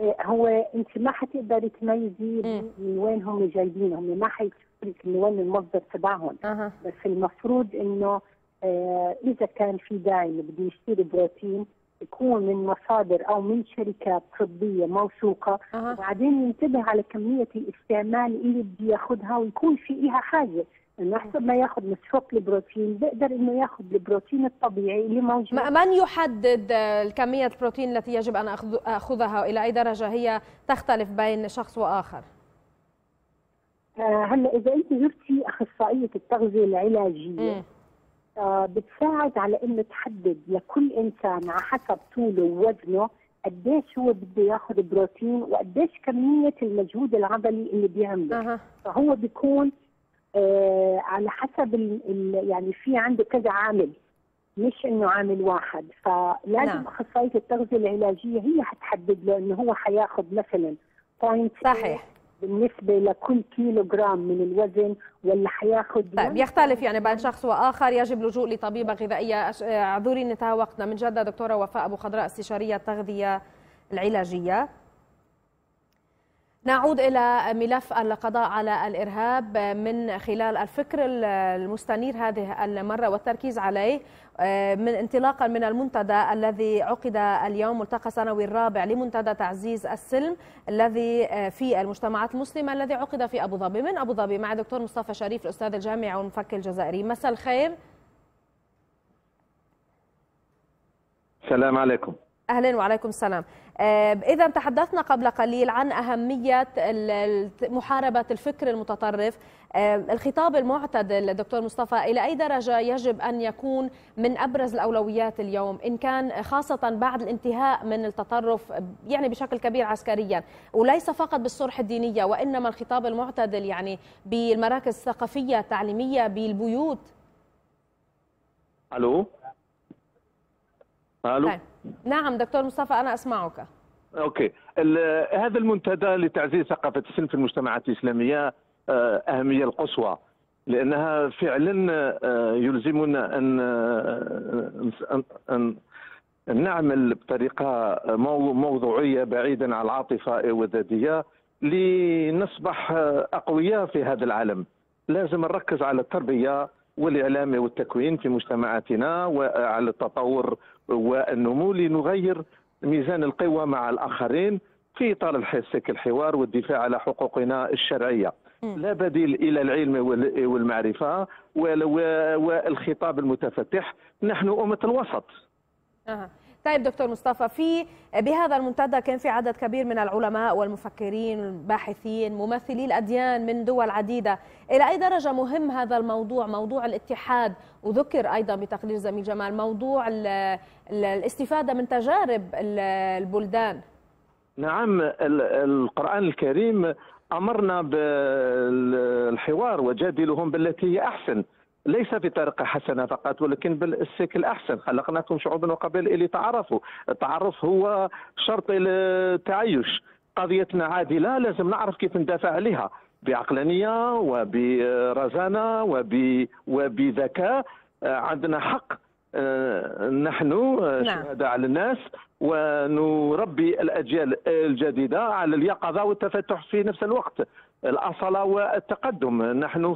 إيه، هو انت ما حتقدري تميزي من وين هم جايبين هم ما حيقولك من وين المصدر تبعهم أه. بس المفروض انه آه اذا كان في داعي بده يشتري بروتين يكون من مصادر او من شركات طبيه موثوقه أه. وبعدين ينتبه على كميه الاستعمال اللي بده ياخذها ويكون في إيها حاجه انه حسب ما ياخذ مسحوق البروتين بيقدر انه ياخذ البروتين الطبيعي اللي موجود من يحدد كميه البروتين التي يجب ان اخذها والى اي درجه هي تختلف بين شخص واخر؟ آه، هلا اذا انت جبتي اخصائيه التغذيه العلاجيه م. آه بتساعد على انه تحدد لكل انسان على حسب طوله ووزنه قديش هو بده ياخذ بروتين وقديش كميه المجهود العضلي اللي بيعمله أه. فهو بيكون آه على حسب ال الـ يعني في عنده كذا عامل مش انه عامل واحد فلازم اخصائيه نعم. التغذيه العلاجيه هي حتحدد له انه هو حياخذ مثلا بوينت صحيح بالنسبه لكل كيلو جرام من الوزن ولا حياخذ طيب يختلف يعني بين شخص واخر يجب اللجوء لطبيبه غذائيه اعذري آه، انتهى وقتنا من جده دكتوره وفاء ابو خضراء استشاريه التغذيه العلاجيه نعود إلى ملف القضاء على الإرهاب من خلال الفكر المستنير هذه المرة والتركيز عليه آه، من انطلاقا من المنتدى الذي عقد اليوم ملتقى سنوي الرابع لمنتدى تعزيز السلم الذي آه، في المجتمعات المسلمة الذي عقد في أبو ظبي من أبو ظبي مع دكتور مصطفى شريف الأستاذ الجامعي والمفكر الجزائري مساء الخير السلام عليكم اهلا وعليكم السلام آه، اذا تحدثنا قبل قليل عن اهميه محاربه الفكر المتطرف آه، الخطاب المعتدل دكتور مصطفى الى اي درجه يجب ان يكون من ابرز الاولويات اليوم ان كان خاصه بعد الانتهاء من التطرف يعني بشكل كبير عسكريا وليس فقط بالصلح الدينيه وانما الخطاب المعتدل يعني بالمراكز الثقافيه التعليميه بالبيوت الو الو طيب. نعم دكتور مصطفى انا اسمعك اوكي هذا المنتدى لتعزيز ثقافه السلم في المجتمعات الاسلاميه آه، اهميه القصوى لانها فعلا آه، يلزمنا آه، ان ان نعمل بطريقه موضوعيه بعيدا عن العاطفه والذاتيه لنصبح اقوياء في هذا العالم لازم نركز على التربيه والإعلام والتكوين في مجتمعاتنا وعلى التطور والنمو لنغير ميزان القوى مع الآخرين في إطار الحسك الحوار والدفاع على حقوقنا الشرعية لا بديل إلى العلم والمعرفة والخطاب المتفتح نحن أمة الوسط طيب دكتور مصطفى في بهذا المنتدى كان في عدد كبير من العلماء والمفكرين والباحثين ممثلي الأديان من دول عديدة إلى أي درجة مهم هذا الموضوع موضوع الاتحاد وذكر أيضا بتقرير زميل جمال موضوع الاستفادة من تجارب البلدان نعم القرآن الكريم أمرنا بالحوار وجادلهم بالتي هي أحسن ليس بطريقة حسنة فقط ولكن بالسكل الاحسن خلقناكم شعوبا وقبائل لتعرفوا التعرف هو شرط التعايش قضيتنا عادلة لازم نعرف كيف ندافع عليها بعقلانية وبرزانة وب... وبذكاء عندنا حق آه، نحن آه، نعم. شهداء على الناس ونربي الأجيال الجديدة على اليقظة والتفتح في نفس الوقت الاصاله والتقدم نحن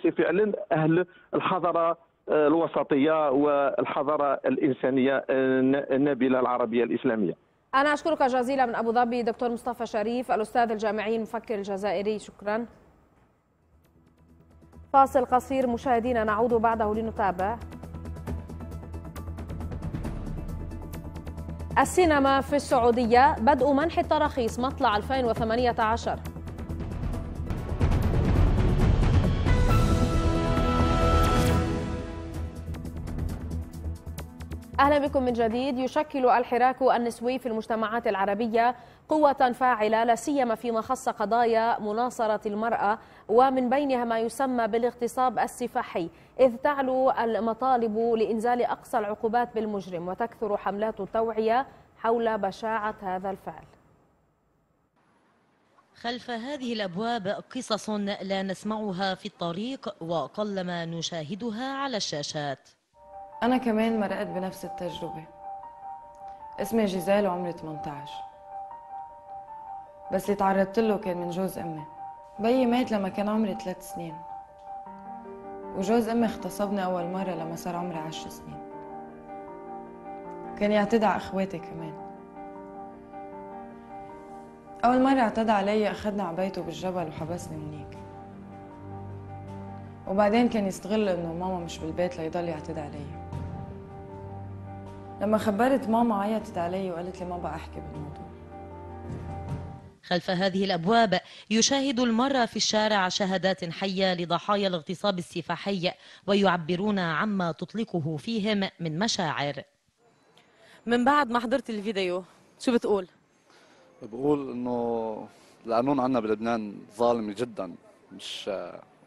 في فعلا اهل الحضاره الوسطيه والحضاره الانسانيه النبيله العربيه الاسلاميه انا اشكرك جزيلا من ابو ظبي دكتور مصطفى شريف الاستاذ الجامعي المفكر الجزائري شكرا فاصل قصير مشاهدينا نعود بعده لنتابع السينما في السعودية بدء منح التراخيص مطلع 2018 أهلا بكم من جديد يشكل الحراك النسوي في المجتمعات العربية قوة فاعلة لا سيما فيما خص قضايا مناصرة المرأة ومن بينها ما يسمى بالاغتصاب السفاحي إذ تعلو المطالب لإنزال أقصى العقوبات بالمجرم وتكثر حملات التوعية حول بشاعة هذا الفعل خلف هذه الأبواب قصص لا نسمعها في الطريق وقلما نشاهدها على الشاشات أنا كمان مرقت بنفس التجربة اسمي جيزال وعمري 18 بس اللي تعرضت له كان من جوز أمي بيي مات لما كان عمري 3 سنين وجوز أمي اغتصبني أول مرة لما صار عمري 10 سنين كان يعتدى على إخواتي كمان أول مرة اعتدى علي أخدنا اعتدي علي اخذنا علي بيته بالجبل وحبسني منيك وبعدين كان يستغل إنه ماما مش بالبيت ليضل يعتدى عليّ لما خبرت ماما عيطت علي وقالت لي ما بقى احكي بالموضوع خلف هذه الأبواب يشاهد المرء في الشارع شهادات حية لضحايا الاغتصاب السفاحي ويعبرون عما تطلقه فيهم من مشاعر من بعد ما حضرت الفيديو شو بتقول؟ بقول انه القانون عندنا بلبنان ظالم جدا مش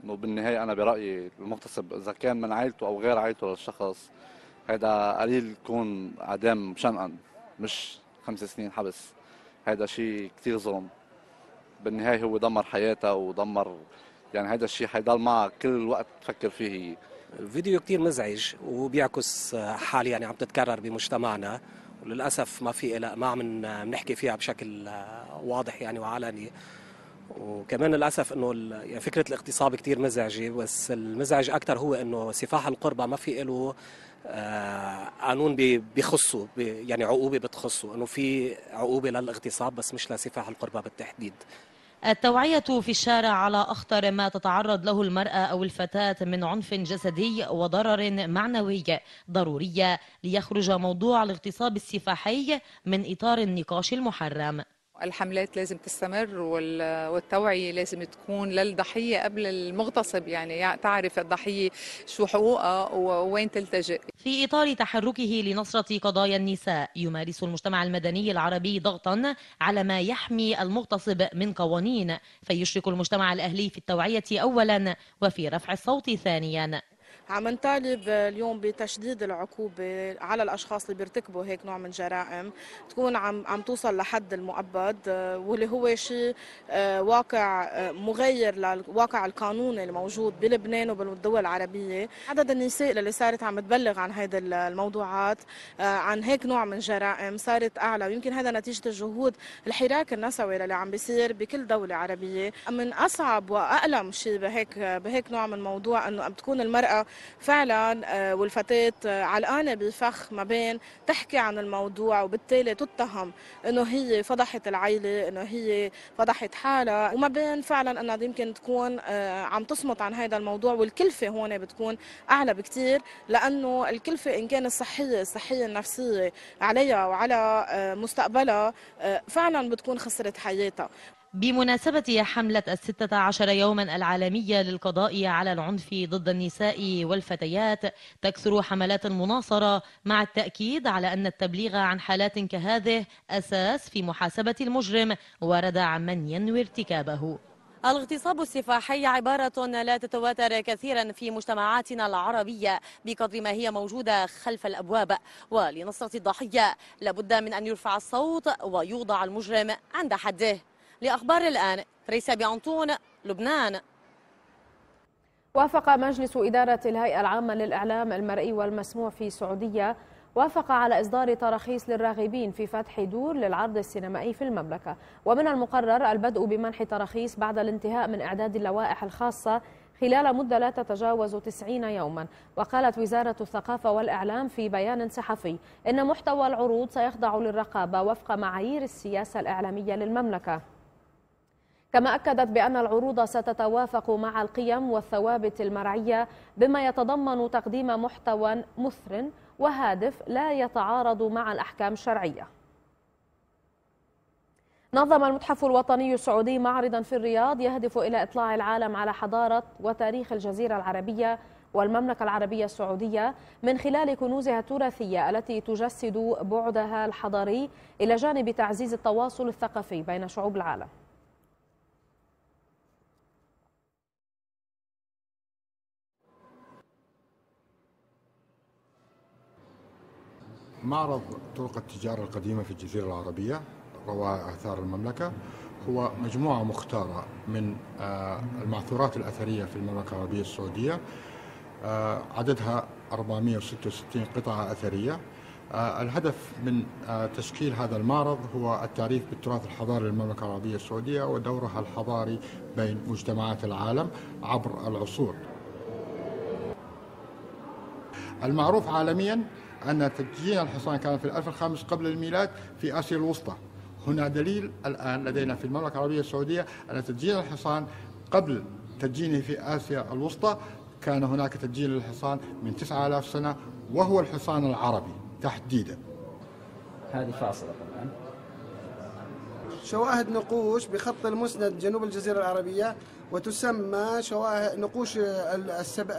انه بالنهايه انا برايي المغتصب اذا كان من عائلته او غير عائلته للشخص هيدا قليل يكون اعدام مشنقا مش خمس سنين حبس هيدا شيء كثير ظلم بالنهايه هو دمر حياتها ودمر يعني هيدا الشيء حيضل معك كل الوقت تفكر فيه هي. الفيديو كثير مزعج وبيعكس حال يعني عم تتكرر بمجتمعنا وللاسف ما في ما عم نحكي فيها بشكل واضح يعني وعلني وكمان للاسف انه يعني فكره الاغتصاب كثير مزعجه بس المزعج اكثر هو انه سفاح القربى ما في له آه، قانون بخصه يعني عقوبه بتخصه انه في عقوبه للاغتصاب بس مش لسفاح القربى بالتحديد التوعية في الشارع على أخطر ما تتعرض له المرأة أو الفتاة من عنف جسدي وضرر معنوي ضرورية ليخرج موضوع الاغتصاب السفاحي من إطار النقاش المحرم الحملات لازم تستمر والتوعية لازم تكون للضحية قبل المغتصب يعني تعرف الضحية شو حقوقها ووين تلتجئ في إطار تحركه لنصرة قضايا النساء يمارس المجتمع المدني العربي ضغطا على ما يحمي المغتصب من قوانين فيشرك المجتمع الأهلي في التوعية أولا وفي رفع الصوت ثانيا عم نطالب اليوم بتشديد العقوبة على الأشخاص اللي بيرتكبوا هيك نوع من جرائم تكون عم عم توصل لحد المؤبد آه، واللي هو شيء آه، واقع آه، مغير للواقع القانوني الموجود بلبنان وبالدول العربية عدد النساء اللي صارت عم تبلغ عن هيدا الموضوعات عن هيك نوع من جرائم صارت أعلى ويمكن هذا نتيجة الجهود الحراك النسوي اللي عم بيصير بكل دولة عربية من أصعب واقلم شيء بهيك بهيك نوع من موضوع أنه تكون المرأة فعلا آه، والفتاة علقانة بفخ ما بين تحكي عن الموضوع وبالتالي تتهم انه هي فضحت العيلة انه هي فضحت حالها وما بين فعلا انها يمكن تكون آه، عم تصمت عن هذا الموضوع والكلفة هون بتكون اعلى بكثير لانه الكلفة ان كان الصحية الصحية النفسية عليها وعلى آه، مستقبلها فعلا بتكون خسرت حياتها بمناسبة حملة الستة عشر يوما العالمية للقضاء على العنف ضد النساء والفتيات تكثر حملات المناصرة مع التأكيد على أن التبليغ عن حالات كهذه أساس في محاسبة المجرم وردع من ينوي ارتكابه الاغتصاب السفاحي عبارة لا تتواتر كثيرا في مجتمعاتنا العربية بقدر ما هي موجودة خلف الأبواب ولنصرة الضحية لابد من أن يرفع الصوت ويوضع المجرم عند حده لأخبار الآن ريسا بيانطون لبنان وافق مجلس إدارة الهيئة العامة للإعلام المرئي والمسموع في السعودية وافق على إصدار تراخيص للراغبين في فتح دور للعرض السينمائي في المملكة ومن المقرر البدء بمنح تراخيص بعد الانتهاء من إعداد اللوائح الخاصة خلال مدة لا تتجاوز 90 يوما وقالت وزارة الثقافة والإعلام في بيان صحفي إن محتوى العروض سيخضع للرقابة وفق معايير السياسة الإعلامية للمملكة كما أكدت بأن العروض ستتوافق مع القيم والثوابت المرعية بما يتضمن تقديم محتوى مثر وهادف لا يتعارض مع الأحكام الشرعية نظم المتحف الوطني السعودي معرضا في الرياض يهدف إلى إطلاع العالم على حضارة وتاريخ الجزيرة العربية والمملكة العربية السعودية من خلال كنوزها التراثية التي تجسد بعدها الحضاري إلى جانب تعزيز التواصل الثقافي بين شعوب العالم معرض طرق التجارة القديمة في الجزيرة العربية رواء آثار المملكة هو مجموعة مختارة من آه، المعثورات الأثرية في المملكة العربية السعودية آه، عددها 466 قطعة أثرية آه، الهدف من تشكيل هذا المعرض هو التعريف بالتراث الحضاري للمملكة العربية السعودية ودورها الحضاري بين مجتمعات العالم عبر العصور المعروف عالميا أن تجزيع الحصان كان في الألف الخامس قبل الميلاد في آسيا الوسطى هنا دليل الآن لدينا في المملكة العربية السعودية أن تدجين الحصان قبل تدجينه في آسيا الوسطى كان هناك تدجين للحصان من 9000 سنة وهو الحصان العربي تحديدا هذه فاصلة طبعا شواهد نقوش بخط المسند جنوب الجزيرة العربية وتسمى شواهد نقوش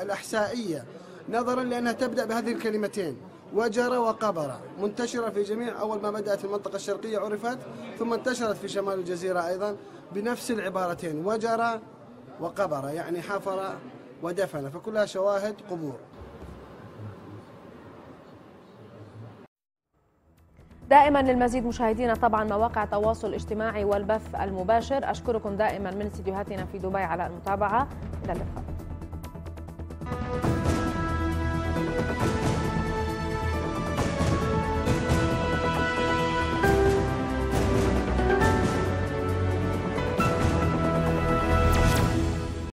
الأحسائية نظرا لأنها تبدأ بهذه الكلمتين وجرى وقبرة منتشرة في جميع أول ما بدأت في المنطقة الشرقية عرفت ثم انتشرت في شمال الجزيرة أيضا بنفس العبارتين وجرى وقبرة يعني حفر ودفن فكلها شواهد قبور دائما للمزيد مشاهدينا طبعا مواقع التواصل الاجتماعي والبث المباشر أشكركم دائما من استديوهاتنا في دبي على المتابعة إلى اللقاء